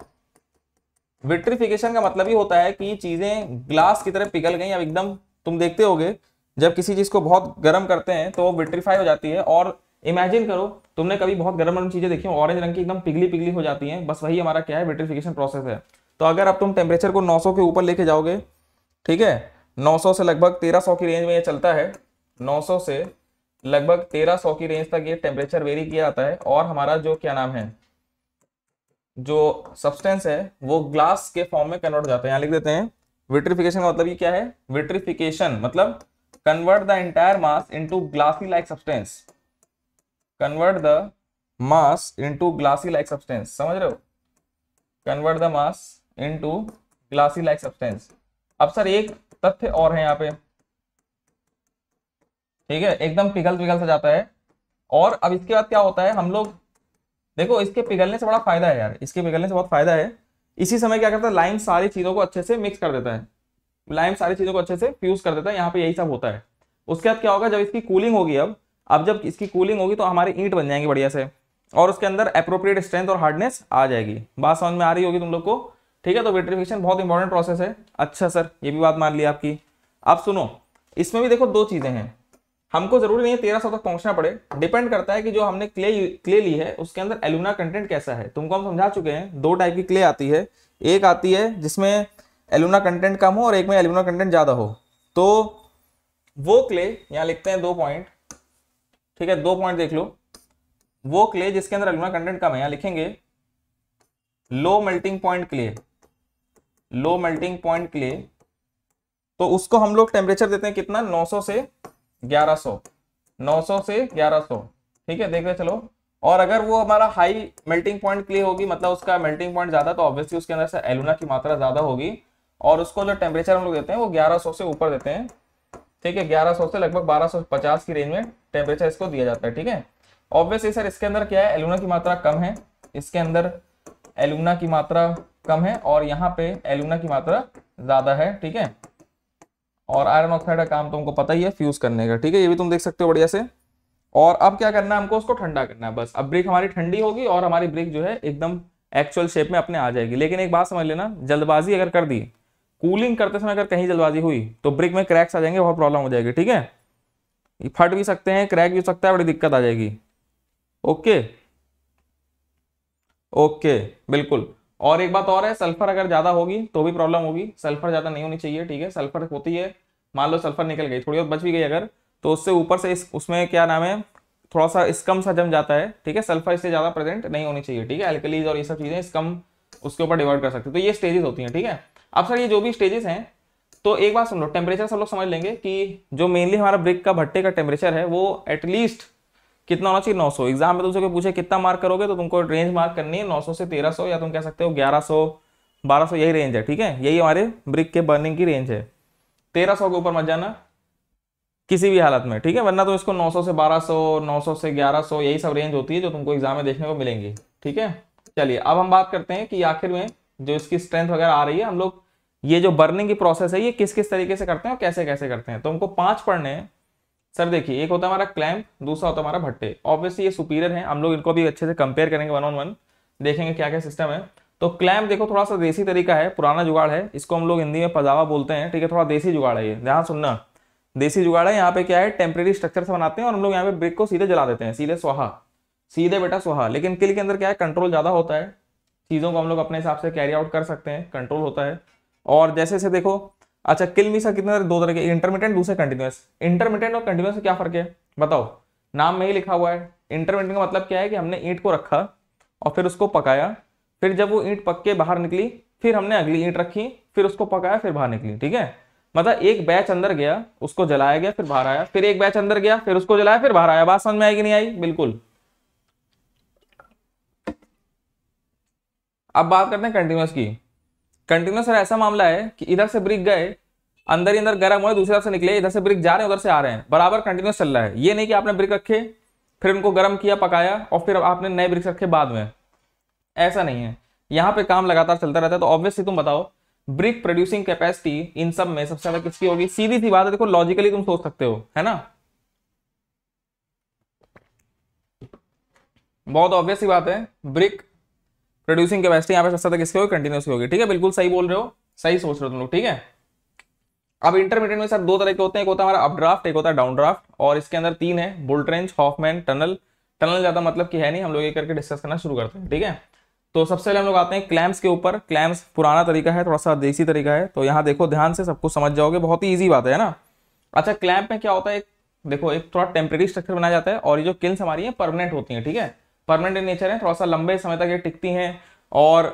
विट्रिफिकेशन का मतलब ही होता है कि चीजें ग्लास की तरह पिघल गई अब एकदम तुम देखते होगे जब किसी चीज को बहुत गर्म करते हैं तो वो विट्रीफाई हो जाती है और इमेजिन करो तुमने कभी बहुत गर्म गर्म चीजें देखी ऑरेंज रंग की एकदम पिघली पिघली हो जाती है बस वही हमारा क्या है विट्रिफिकेशन प्रोसेस है तो अगर अब तुम टेम्परेचर को 900 के ऊपर लेके जाओगे ठीक है 900 से लगभग 1300 की रेंज में ये चलता है 900 से लगभग 1300 की रेंज तक ये टेम्परेचर वेरी किया जाता है और हमारा जो क्या नाम है जो सब्सटेंस है वो ग्लास के फॉर्म में कन्वर्ट हो जाता है यहाँ लिख देते हैं विट्रीफिकेशन का मतलब ये क्या है विट्रीफिकेशन मतलब convert the entire mass into glassy like substance convert the mass into glassy like substance समझ रहे हो convert the mass into glassy like substance अब सर एक तथ्य और है यहाँ पे ठीक है एकदम पिघल पिघल सा जाता है और अब इसके बाद क्या होता है हम लोग देखो इसके पिघलने से बड़ा फायदा है यार इसके पिघलने से बहुत फायदा है इसी समय क्या करता है लाइम सारी चीजों को अच्छे से मिक्स कर देता है लाइम सारी चीजों को अच्छे से फ्यूज कर देता है यहाँ पे यही सब होता है उसके बाद क्या होगा जब इसकी कूलिंग होगी अब अब जब इसकी कूलिंग होगी तो हमारे ईंट बन जाएंगे बढ़िया से और उसके अंदर अप्रोप्रिएट स्ट्रेंथ और हार्डनेस आ जाएगी बात समझ में आ रही होगी तुम लोग को ठीक है तो वेट्रीफिकेशन बहुत इंपॉर्टेंट प्रोसेस है अच्छा सर ये भी बात मान ली आपकी आप सुनो इसमें भी देखो दो चीजें हैं हमको जरूरी नहीं है तेरह सौ तक पहुंचना पड़े डिपेंड करता है कि जो हमने क्ले क्ले ली है उसके अंदर एलुमिना कंटेंट कैसा है तुमको हम समझा चुके हैं दो टाइप की क्ले आती है एक आती है जिसमें एलुमिना कंटेंट कम हो और एक में एलुमिना कंटेंट ज्यादा हो तो वो क्ले यहां लिखते हैं दो पॉइंट ठीक है दो पॉइंट देख लो वो क्ले जिसके अंदर एलुमिना कंटेंट कम है यहां लिखेंगे low melting point clay low melting point लिए तो उसको हम लोग टेम्परेचर देते हैं कितना 900 से 1100 900 से 1100 ठीक है देख रहे चलो और अगर वो हमारा हाई मेल्टिंग पॉइंट के लिए होगी मतलब उसका मेल्टिंग पॉइंट ज्यादा तो ऑब्वियसली उसके अंदर से एलुना की मात्रा ज्यादा होगी और उसको जो टेम्परेचर हम लोग देते हैं वो सौ से ऊपर देते हैं ठीक है सौ से लगभग पचास की रेंज में टेम्परेचर इसको दिया जाता है ठीक है ऑब्वियसली सर इसके अंदर क्या है एलुना की मात्रा कम है इसके अंदर एलुना की मात्रा कम है और यहाँ पे एलुमिना की मात्रा ज़्यादा है ठीक है और आयरन ऑक्साइड का काम तुमको तो पता ही है फ्यूज़ करने का ठीक है ये भी तुम देख सकते हो बढ़िया से और अब क्या करना है हमको उसको ठंडा करना है बस अब ब्रिक हमारी ठंडी होगी और हमारी ब्रिक जो है एकदम एक्चुअल शेप में अपने आ जाएगी लेकिन एक बात समझ लेना जल्दबाजी अगर कर दी कूलिंग करते समय अगर कहीं जल्दबाजी हुई तो ब्रिक में क्रैक्स आ जाएंगे बहुत प्रॉब्लम हो जाएगी ठीक है फट भी सकते हैं क्रैक भी हो सकता है बड़ी दिक्कत आ जाएगी ओके ओके बिल्कुल और एक बात और है सल्फर अगर ज्यादा होगी तो भी प्रॉब्लम होगी सल्फर ज्यादा नहीं होनी चाहिए ठीक है सल्फर होती है मान लो सल्फर निकल गई थोड़ी बहुत बच भी गई अगर तो उससे ऊपर से इस उसमें क्या नाम है थोड़ा सा स्कम सा जम जाता है ठीक है सल्फर इससे ज्यादा प्रेजेंट नहीं होनी चाहिए ठीक है एल्कलीज और ये सब चीजें स्कम उसके ऊपर डिवाइड कर सकते हैं तो ये स्टेजेस होती हैं ठीक है अब सर ये जो भी स्टेजेस हैं तो एक बात सुन लो टेम्परेचर सब लोग समझ लेंगे कि जो मेनली हमारा ब्रिक का भट्टे का टेम्परेचर है वो एटलीस्ट कितना होना चाहिए 900 एग्जाम में तुमसे कोई पूछे कितना मार्क करोगे तो तुमको रेंज मार्क करनी है 900 से 1300 या तुम कह सकते हो 1100 1200 यही रेंज है ठीक है यही हमारे ब्रिक के बर्निंग की रेंज है 1300 के ऊपर मत जाना किसी भी हालत में ठीक है वरना तो इसको 900 से 1200 900 से 1100 यही सब रेंज होती है जो तुमको एग्जाम में देखने को मिलेंगी ठीक है चलिए अब हम बात करते हैं कि आखिर में जो इसकी स्ट्रेंथ वगैरह आ रही है हम लोग ये जो बर्निंग की प्रोसेस है ये किस किस तरीके से करते हैं और कैसे कैसे करते हैं तो हमको पांच पढ़ने हैं सर देखिए एक होता है हमारा क्लैम्प दूसरा होता है हमारा भट्टे ऑब्वियसली ये सुपीरियर है हम लोग इनको भी अच्छे से कंपेयर करेंगे वन ऑन वन देखेंगे क्या क्या सिस्टम है तो क्लैम्प देखो थोड़ा सा देसी तरीका है पुराना जुगाड़ है इसको हम लोग हिंदी में पजावा बोलते हैं ठीक है थोड़ा देसी जुगाड़ है ये ध्यान सुनना देसी जुगाड़ है यहाँ पे क्या है टेम्परेरी स्ट्रक्चर से बनाते हैं और हम लोग यहाँ पे ब्रेक को सीधे जला देते हैं सीधे सुहा सीधे बेटा सुहा लेकिन किल के अंदर क्या है कंट्रोल ज़्यादा होता है चीज़ों को हम लोग अपने हिसाब से कैरी आउट कर सकते हैं कंट्रोल होता है और जैसे जैसे देखो अच्छा किल मिसा कितने तरह दो तरह के इंटरमीडिएट दूसरे कंटिन्यूस इंटरमीडिएट और कंटिन्यूस क्या फर्क है बताओ नाम में ही लिखा हुआ है इंटरमीडिएट का मतलब क्या है कि हमने ईंट को रखा और फिर उसको पकाया फिर जब वो ईंट पक के बाहर निकली फिर हमने अगली ईंट रखी फिर उसको पकाया फिर बाहर निकली ठीक है मतलब एक बैच अंदर गया उसको जलाया गया फिर बाहर आया फिर एक बैच अंदर गया फिर उसको जलाया फिर बाहर आया बात समझ में आएगी नहीं आई बिल्कुल अब बात करते हैं कंटिन्यूस की कंटिन्यूस सर ऐसा मामला है कि इधर से ब्रिक गए अंदर ही अंदर गर्म हुए दूसरी तरफ से निकले इधर से ब्रिक जा रहे हैं उधर से आ रहे हैं बराबर कंटिन्यूस चल रहा है ये नहीं कि आपने ब्रिक रखे फिर उनको गर्म किया पकाया और फिर आपने नए ब्रिक्स रखे बाद में ऐसा नहीं है यहाँ पे काम लगातार चलता रहता है तो ऑब्वियसली तुम बताओ ब्रिक प्रोड्यूसिंग कैपेसिटी इन सब में सबसे ज्यादा किसकी होगी सीधी सी बात है देखो लॉजिकली तुम सोच सकते हो है ना बहुत ऑब्वियस ही बात है ब्रिक प्रोड्यूसिंग कैपेसिटी यहाँ पे सस्ता तक किसकी होगी कंटिन्यूस होगी ठीक है बिल्कुल सही बोल रहे हो सही सोच रहे हो तुम लोग ठीक है अब इंटरमीडिएट में सर दो तरह के होते हैं एक होता है हमारा अपड्राफ्ट एक होता है डाउन ड्राफ्ट और इसके अंदर तीन है bull Hoff Hoffmann tunnel tunnel ज्यादा मतलब कि है नहीं हम लोग ये करके डिस्कस करना शुरू करते हैं ठीक है तो सबसे पहले हम लोग आते हैं क्लैम्स के ऊपर क्लैम्स पुराना तरीका है थोड़ा सा देसी तरीका है तो यहाँ देखो ध्यान से सब कुछ समझ जाओगे बहुत ही ईजी बात है ना अच्छा क्लैम्प में क्या होता है एक देखो एक थोड़ा टेम्प्रेरी स्ट्रक्चर बनाया जाता है और ये जो किल्स हमारी है परमानेंट होती है ठीक है परमानेंट इन नेचर है थोड़ा सा लंबे समय तक ये टिकती हैं और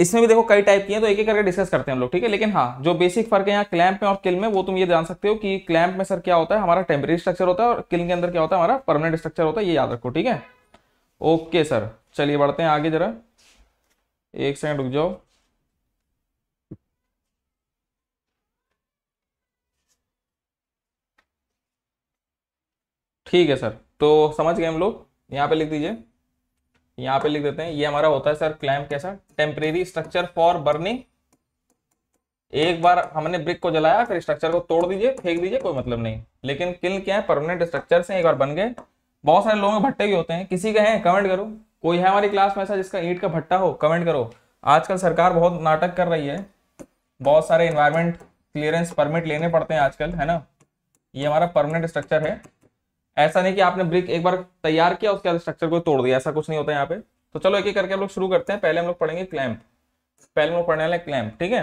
इसमें भी देखो कई टाइप की हैं तो एक एक करके डिस्कस करते हैं हम लोग ठीक है लेकिन हाँ जो बेसिक फर्क है यहाँ क्लैम्प में और किल में वो तुम ये जान सकते हो कि क्लैम्प में सर क्या होता है हमारा टेम्परेरी स्ट्रक्चर होता है और किल के अंदर क्या होता है हमारा परमानेंट स्ट्रक्चर होता है ये याद रखो ठीक है ओके सर चलिए बढ़ते हैं आगे जरा एक सेकेंड रुक जाओ ठीक है सर तो समझ गए हम लोग यहाँ पे लिख दीजिए यहां पे लिख देते हैं ये हमारा होता है सर क्लैम कैसा टेम्परेरी स्ट्रक्चर फॉर बर्निंग एक बार हमने ब्रिक को जलाया फिर स्ट्रक्चर को तोड़ दीजिए फेंक दीजिए कोई मतलब नहीं लेकिन किल क्या है परमानेंट स्ट्रक्चर से एक बार बन गए बहुत सारे लोगों के भट्टे भी होते हैं किसी के हैं कमेंट करो कोई है हमारी क्लास में ऐसा जिसका ईट का भट्टा हो कमेंट करो आजकल सरकार बहुत नाटक कर रही है बहुत सारे इन्वायरमेंट क्लियरेंस परमिट लेने पड़ते हैं आजकल है ना ये हमारा परमानेंट स्ट्रक्चर है ऐसा नहीं कि आपने ब्रिक एक बार तैयार किया उसके बाद स्ट्रक्चर को तोड़ दिया ऐसा कुछ नहीं होता यहाँ पे तो चलो एक एक करके हम लोग शुरू करते हैं पहले हम लोग पढ़ेंगे क्लैम्प पहले हम लोग पढ़ने वाले क्लैम्प ठीक है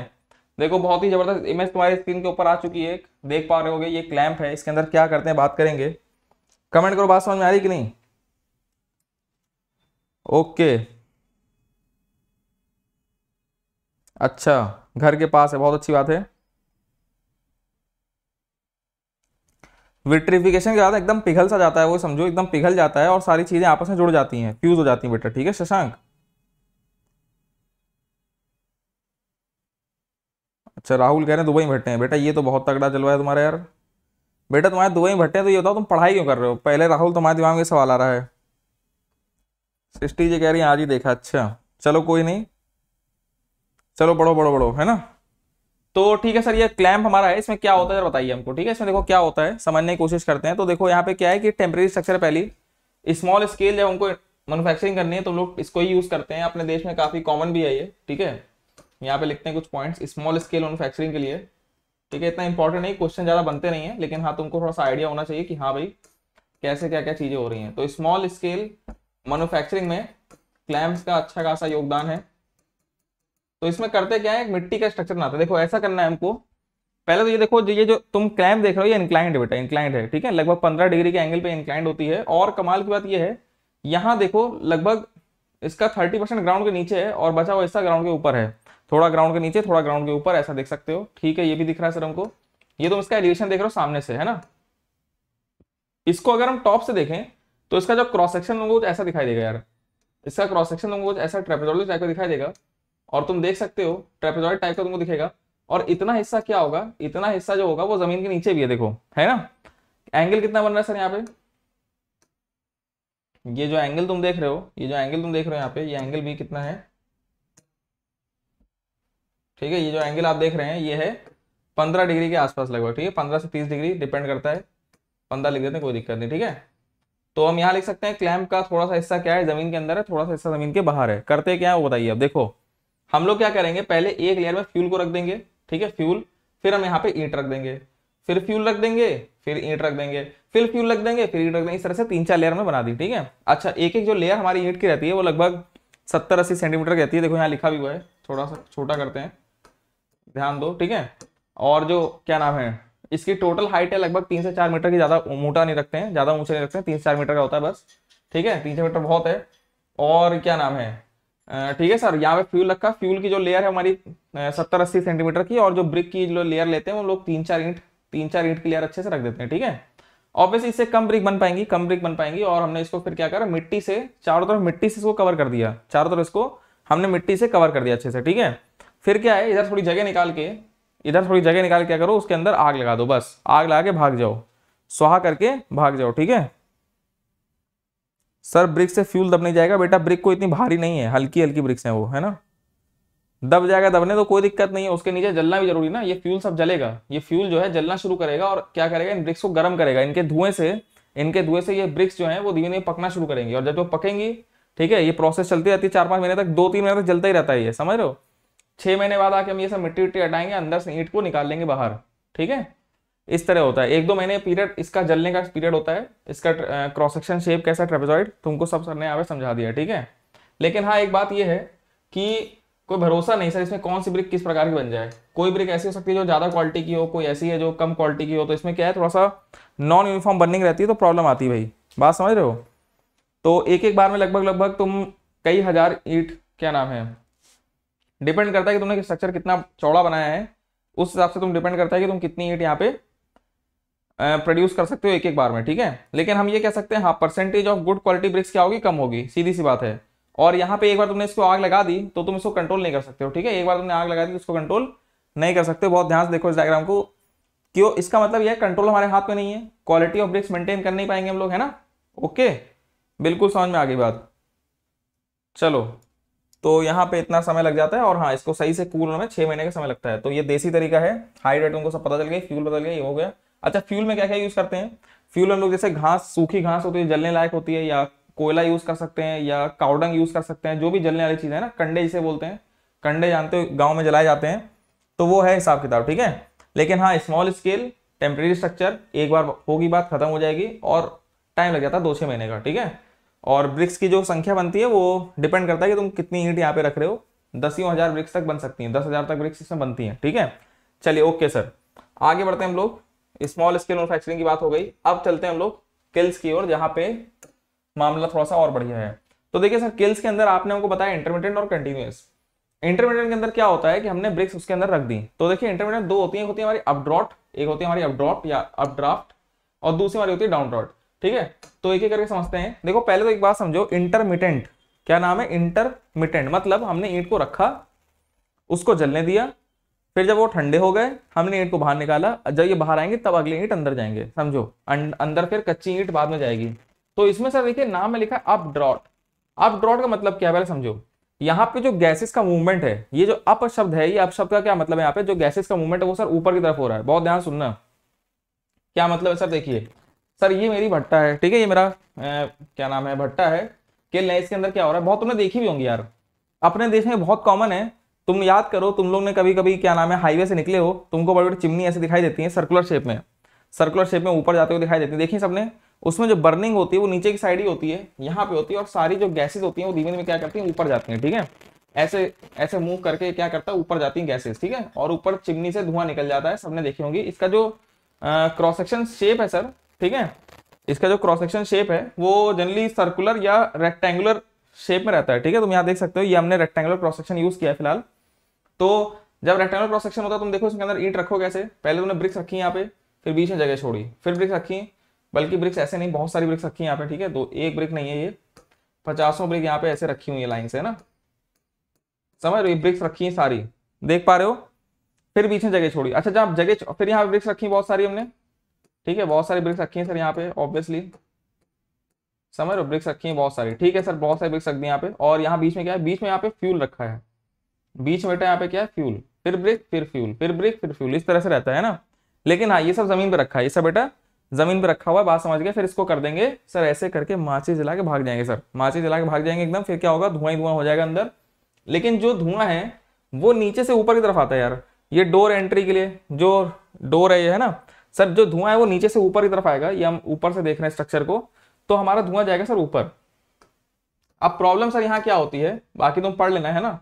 देखो बहुत ही जबरदस्त इमेज तुम्हारी स्क्रीन के ऊपर आ चुकी है देख पा रहे हो ये क्लैम्प है इसके अंदर क्या करते हैं बात करेंगे कमेंट करो बात समझ में आ रही कि नहीं ओके अच्छा घर के पास है बहुत अच्छी बात है विट्रीफिकेशन के बाद एकदम पिघल सा जाता है वो समझो एकदम पिघल जाता है और सारी चीजें आपस में जुड़ जाती हैं फ्यूज हो जाती हैं बेटा ठीक है शशांक अच्छा राहुल कह रहे हैं दुबई भट्टे हैं बेटा ये तो बहुत तगड़ा जलवा है तुम्हारा यार बेटा तुम्हारे दुबई भट्टे हैं तो ये बताओ तुम पढ़ाई क्यों कर रहे हो पहले राहुल तुम्हारे दिमाग में सवाल आ रहा है सृष्टि जी कह रही है आज ही देखा अच्छा चलो कोई नहीं चलो पढ़ो पढ़ो पढ़ो है ना तो ठीक है सर ये क्लैम्प हमारा है इसमें क्या होता है बताइए हमको ठीक है इसमें देखो क्या होता है समझने की कोशिश करते हैं तो देखो यहाँ पे क्या है कि टेम्प्रेरी स्ट्रक्चर पहली स्मॉल स्केल जब हमको मैनुफैक्चरिंग करनी है तो लोग इसको ही यूज करते हैं अपने देश में काफी कॉमन भी है ये ठीक है यहाँ पे लिखते हैं कुछ पॉइंट्स स्मॉल स्केल मैनुफैक्चरिंग के लिए ठीक है इतना इंपॉर्टेंट नहीं क्वेश्चन ज्यादा बनते नहीं है लेकिन हाँ तुमको थोड़ा सा आइडिया होना चाहिए कि हाँ भाई कैसे क्या क्या चीजें हो रही हैं तो स्मॉल स्केल मैनुफैक्चरिंग में क्लैम्प का अच्छा खासा योगदान है तो इसमें करते क्या है एक मिट्टी का स्ट्रक्चर बनाते देखो ऐसा करना है हमको पहले तो ये देखो जो ये जो तुम क्लैम्प देख रहे हो ये इंक्लाइंड बेटा इंक्लाइंड है ठीक है लगभग पंद्रह डिग्री के एंगल पे इंक्लाइंड होती है और कमाल की बात ये है यहाँ देखो लगभग इसका थर्टी परसेंट ग्राउंड के नीचे है और बचा हुआ हिस्सा ग्राउंड के ऊपर है थोड़ा ग्राउंड के नीचे थोड़ा ग्राउंड के ऊपर ऐसा देख सकते हो ठीक है ये भी दिख रहा है सर हमको ये तुम इसका एलिवेशन देख रहे हो सामने से है ना इसको अगर हम टॉप से देखें तो इसका जो क्रॉस सेक्शन होगा तो ऐसा दिखाई देगा यार इसका क्रॉस सेक्शन होगा तो ऐसा ट्रेपेजोलॉजी टाइप का दिखाई देगा और तुम देख सकते हो ट्रेपेजॉइड टाइप का तुमको दिखेगा और इतना हिस्सा क्या होगा इतना हिस्सा जो होगा वो जमीन के नीचे भी है देखो है ना एंगल कितना बन रहा है सर यहाँ पे ये जो एंगल तुम देख रहे हो ये जो एंगल तुम देख रहे हो यहाँ पे ये एंगल भी कितना है ठीक है ये जो एंगल आप देख रहे हैं ये है पंद्रह डिग्री के आसपास लगभग ठीक है पंद्रह से तीस डिग्री डिपेंड करता है पंद्रह लिख देते हैं कोई दिक्कत नहीं ठीक है तो हम यहाँ लिख सकते हैं क्लैम्प का थोड़ा सा हिस्सा क्या है जमीन के अंदर है थोड़ा सा हिस्सा जमीन के बाहर है करते क्या है वो बताइए अब देखो हम लोग क्या करेंगे पहले एक लेयर में फ्यूल को रख देंगे ठीक है फ्यूल फिर हम यहाँ पे ईट रख देंगे फिर फ्यूल रख देंगे फिर ईट रख देंगे फिर फ्यूल रख देंगे फिर ईट रख देंगे इस तरह से तीन चार लेयर में बना दी ठीक है अच्छा एक एक जो लेयर हमारी ईट की रहती है वो लगभग सत्तर अस्सी सेंटीमीटर की रहती है देखो यहाँ लिखा भी हुआ है थोड़ा सा छोटा करते हैं ध्यान दो ठीक है और जो क्या नाम है इसकी टोटल हाइट है लगभग तीन से चार मीटर की ज़्यादा मोटा नहीं रखते हैं ज़्यादा ऊंचा नहीं रखते हैं तीन से चार मीटर का होता है बस ठीक है तीन चार मीटर बहुत है और क्या नाम है ठीक है सर यहाँ पे फ्यूल रखा फ्यूल की जो लेयर है हमारी सत्तर अस्सी सेंटीमीटर की और जो ब्रिक की जो लेयर लेते हैं वो लोग तीन चार इंट तीन चार इंट की लेयर अच्छे से रख देते हैं ठीक है ऑब्वियसली इससे कम ब्रिक बन पाएंगी कम ब्रिक बन पाएंगी और हमने इसको फिर क्या करा मिट्टी से चारों तरफ मिट्टी से इसको कवर कर दिया चारों तरफ इसको हमने मिट्टी से कवर कर दिया अच्छे से ठीक है फिर क्या है इधर थोड़ी जगह निकाल के इधर थोड़ी जगह निकाल के क्या करो उसके अंदर आग लगा दो बस आग लगा के भाग जाओ सुहा करके भाग जाओ ठीक है सर ब्रिक से फ्यूल दब नहीं जाएगा बेटा ब्रिक को इतनी भारी नहीं है हल्की हल्की ब्रिक्स हैं वो है ना दब जाएगा दबने तो कोई दिक्कत नहीं है उसके नीचे जलना भी जरूरी ना ये फ्यूल सब जलेगा ये फ्यूल जो है जलना शुरू करेगा और क्या करेगा इन ब्रिक्स को गर्म करेगा इनके धुएं से इनके धुएं से ये ब्रिक्स जो है वो धीरे धीरे पकना शुरू करेंगे और जब वो पकेंगी ठीक है ये प्रोसेस चलती रहती है चार पाँच महीने तक दो तीन महीने तक जलता ही रहता है ये समझ रहे हो छः महीने बाद आके हम ये सब मिट्टी उट्टी हटाएंगे अंदर से ईंट को निकाल लेंगे बाहर ठीक है इस तरह होता है एक दो महीने पीरियड इसका जलने का पीरियड होता है इसका क्रॉस सेक्शन शेप कैसा ट्रेपेजॉइड तुमको सब सर ने यहाँ समझा दिया ठीक है लेकिन हाँ एक बात यह है कि कोई भरोसा नहीं सर इसमें कौन सी ब्रिक किस प्रकार की बन जाए कोई ब्रिक ऐसी हो सकती है जो ज़्यादा क्वालिटी की हो कोई ऐसी है जो कम क्वालिटी की हो तो इसमें क्या है थोड़ा सा नॉन यूनिफॉर्म बर्निंग रहती है तो प्रॉब्लम आती है भाई बात समझ रहे हो तो एक एक बार में लगभग लगभग तुम कई हज़ार ईट क्या नाम है डिपेंड करता है कि तुमने स्ट्रक्चर कितना चौड़ा बनाया है उस हिसाब से तुम डिपेंड करता है कि तुम कितनी ईट यहाँ पे प्रोड्यूस कर सकते हो एक एक बार में ठीक है लेकिन हम ये कह सकते हैं हाँ percentage of good quality bricks क्या होगी कम होगी सीधी सी बात है और यहाँ पे एक बार तुमने इसको आग लगा दी तो तुम इसको कंट्रोल नहीं कर सकते हो ठीक है एक बार तुमने आग लगा दी तो इसको कंट्रोल नहीं कर सकते बहुत ध्यान से देखो इस डायग्राम को क्यों इसका मतलब यह कंट्रोल हमारे हाथ में नहीं है क्वालिटी ऑफ ब्रिक्स मेंटेन कर नहीं पाएंगे हम लोग है ना ओके बिल्कुल समझ में आ गई बात चलो तो यहाँ पे इतना समय लग जाता है और हाँ इसको सही से कूल होने में छह महीने का समय लगता है तो ये देसी तरीका है हाइड्रेट उनको सब पता चल गया फ्यूल बदल गया ये हो गया अच्छा फ्यूल में क्या क्या यूज करते हैं फ्यूल हम लोग जैसे घास सूखी घास होती है जलने लायक होती है या कोयला यूज कर सकते हैं या काउडंग यूज कर सकते हैं जो भी जलने वाली चीज है ना कंडे जिसे बोलते हैं कंडे जानते हो गाँव में जलाए जाते हैं तो वो है हिसाब किताब ठीक है लेकिन हाँ स्मॉल स्केल टेम्परेरी स्ट्रक्चर एक बार होगी बात खत्म हो जाएगी और टाइम लग जाता है दो छह महीने का ठीक है और ब्रिक्स की जो संख्या बनती है वो डिपेंड करता है कि तुम कितनी ईंट यहाँ पे रख रहे हो दसियों हज़ार ब्रिक्स तक बन सकती है दस हज़ार तक ब्रिक्स इसमें बनती है ठीक है चलिए ओके सर आगे बढ़ते हैं हम लोग स्मॉल स्केल मैनुफैक्चरिंग की बात हो गई अब चलते हैं हम लोग किल्स की ओर जहां पे मामला थोड़ा सा और बढ़िया है तो देखिए सर किल्स के अंदर आपने हमको बताया इंटरमीडिएट और कंटिन्यूस इंटरमीडिएट के अंदर क्या होता है कि हमने ब्रिक्स उसके अंदर रख दी तो देखिए इंटरमीडिएट दो होती है होती है हमारी अपड्रॉट एक होती है हमारी अपड्रॉट या अपड्राफ्ट और दूसरी हमारी होती है डाउनड्रॉट ठीक है तो एक एक करके समझते हैं देखो पहले तो एक बात समझो इंटरमिटेंट क्या नाम है इंटरमिटेंट मतलब हमने ईट को रखा उसको जलने दिया फिर जब वो ठंडे हो गए हमने ईंट को बाहर निकाला जब ये बाहर आएंगे तब अगले ईंट अंदर जाएंगे समझो अं-, अंदर फिर कच्ची ईंट बाद में जाएगी तो इसमें सर देखिए नाम में लिखा है अप ड्रॉट अप ड्रॉट का मतलब क्या है पहले समझो यहाँ पे जो गैसेस का मूवमेंट है ये जो अप शब्द है ये अप शब्द का क्या मतलब है यहाँ पे जो गैसेस का मूवमेंट है वो सर ऊपर की तरफ हो रहा है बहुत ध्यान सुनना क्या मतलब है सर देखिए सर ये मेरी भट्टा है ठीक है ये मेरा क्या नाम है भट्टा है कि इसके अंदर क्या हो रहा है बहुत तुमने देखी भी होंगी यार अपने देश में बहुत कॉमन है तुम याद करो तुम लोग ने कभी कभी क्या नाम है हाईवे से निकले हो तुमको बड़ी बड़ी चिमनी ऐसे दिखाई देती है सर्कुलर शेप में सर्कुलर शेप में ऊपर जाते हुए दिखाई देती है देखिए सबने उसमें जो बर्निंग होती है वो नीचे की साइड ही होती है यहाँ पे होती है और सारी जो गैसेज होती है वो धीमे धीमे क्या करती है ऊपर जाती हैं ठीक है ऐसे ऐसे मूव करके क्या करता है ऊपर जाती है गैसेज ठीक है और ऊपर चिमनी से धुआं निकल जाता है सबने देखी होंगी इसका जो क्रॉस सेक्शन शेप है सर ठीक है इसका जो क्रॉस सेक्शन शेप है वो जनरली सर्कुलर या रेक्टेंगुलर शेप में रहता है ठीक है तुम यहाँ देख सकते हो ये हमने रेक्टेंगुलर क्रॉस सेक्शन यूज किया है फिलहाल तो जब रेक्टेंगुलर क्रॉस सेक्शन होता है तुम देखो इसके अंदर ईंट रखो कैसे पहले तुमने ब्रिक्स रखी यहाँ पे फिर बीच में जगह छोड़ी फिर ब्रिक्स रखी बल्कि ब्रिक्स ऐसे नहीं बहुत सारी ब्रिक्स रखी यहाँ पे ठीक है दो एक ब्रिक नहीं है ये पचासों ब्रिक यहाँ पे ऐसे रखी हुई है लाइन से ना समझ रहे ब्रिक्स रखी है सारी देख पा रहे हो फिर बीच में जगह छोड़ी अच्छा जब जगह फिर यहाँ पे ब्रिक्स रखी बहुत सारी हमने ठीक है बहुत सारी ब्रिक्स रखी है सर यहाँ पे ऑब्वियसली समझ रहे हो ब्रिक्स रखी है बहुत सारी ठीक है सर बहुत सारी ब्रिक्स रख दी यहाँ पे और यहाँ बीच में क्या है बीच में यहाँ पे फ्यूल रखा है बीच में बेटा यहाँ पे क्या है फ्यूल फिर ब्रेक फिर फ्यूल फिर ब्रेक फिर फ्यूल इस तरह से रहता है ना लेकिन हाँ ये सब जमीन पर रखा है ये सब बेटा जमीन पर रखा हुआ है बात समझ गया फिर इसको कर देंगे सर ऐसे करके माची जला के भाग जाएंगे सर माची जला के भाग जाएंगे एकदम फिर क्या होगा धुआं ही धुआं हो जाएगा अंदर लेकिन जो धुआं है वो नीचे से ऊपर की तरफ आता है यार ये डोर एंट्री के लिए जो डोर है ये है ना सर जो धुआं है वो नीचे से ऊपर की तरफ आएगा ये हम ऊपर से देख रहे हैं स्ट्रक्चर को तो हमारा धुआं जाएगा सर ऊपर अब प्रॉब्लम सर यहाँ क्या होती है बाकी तुम पढ़ लेना है ना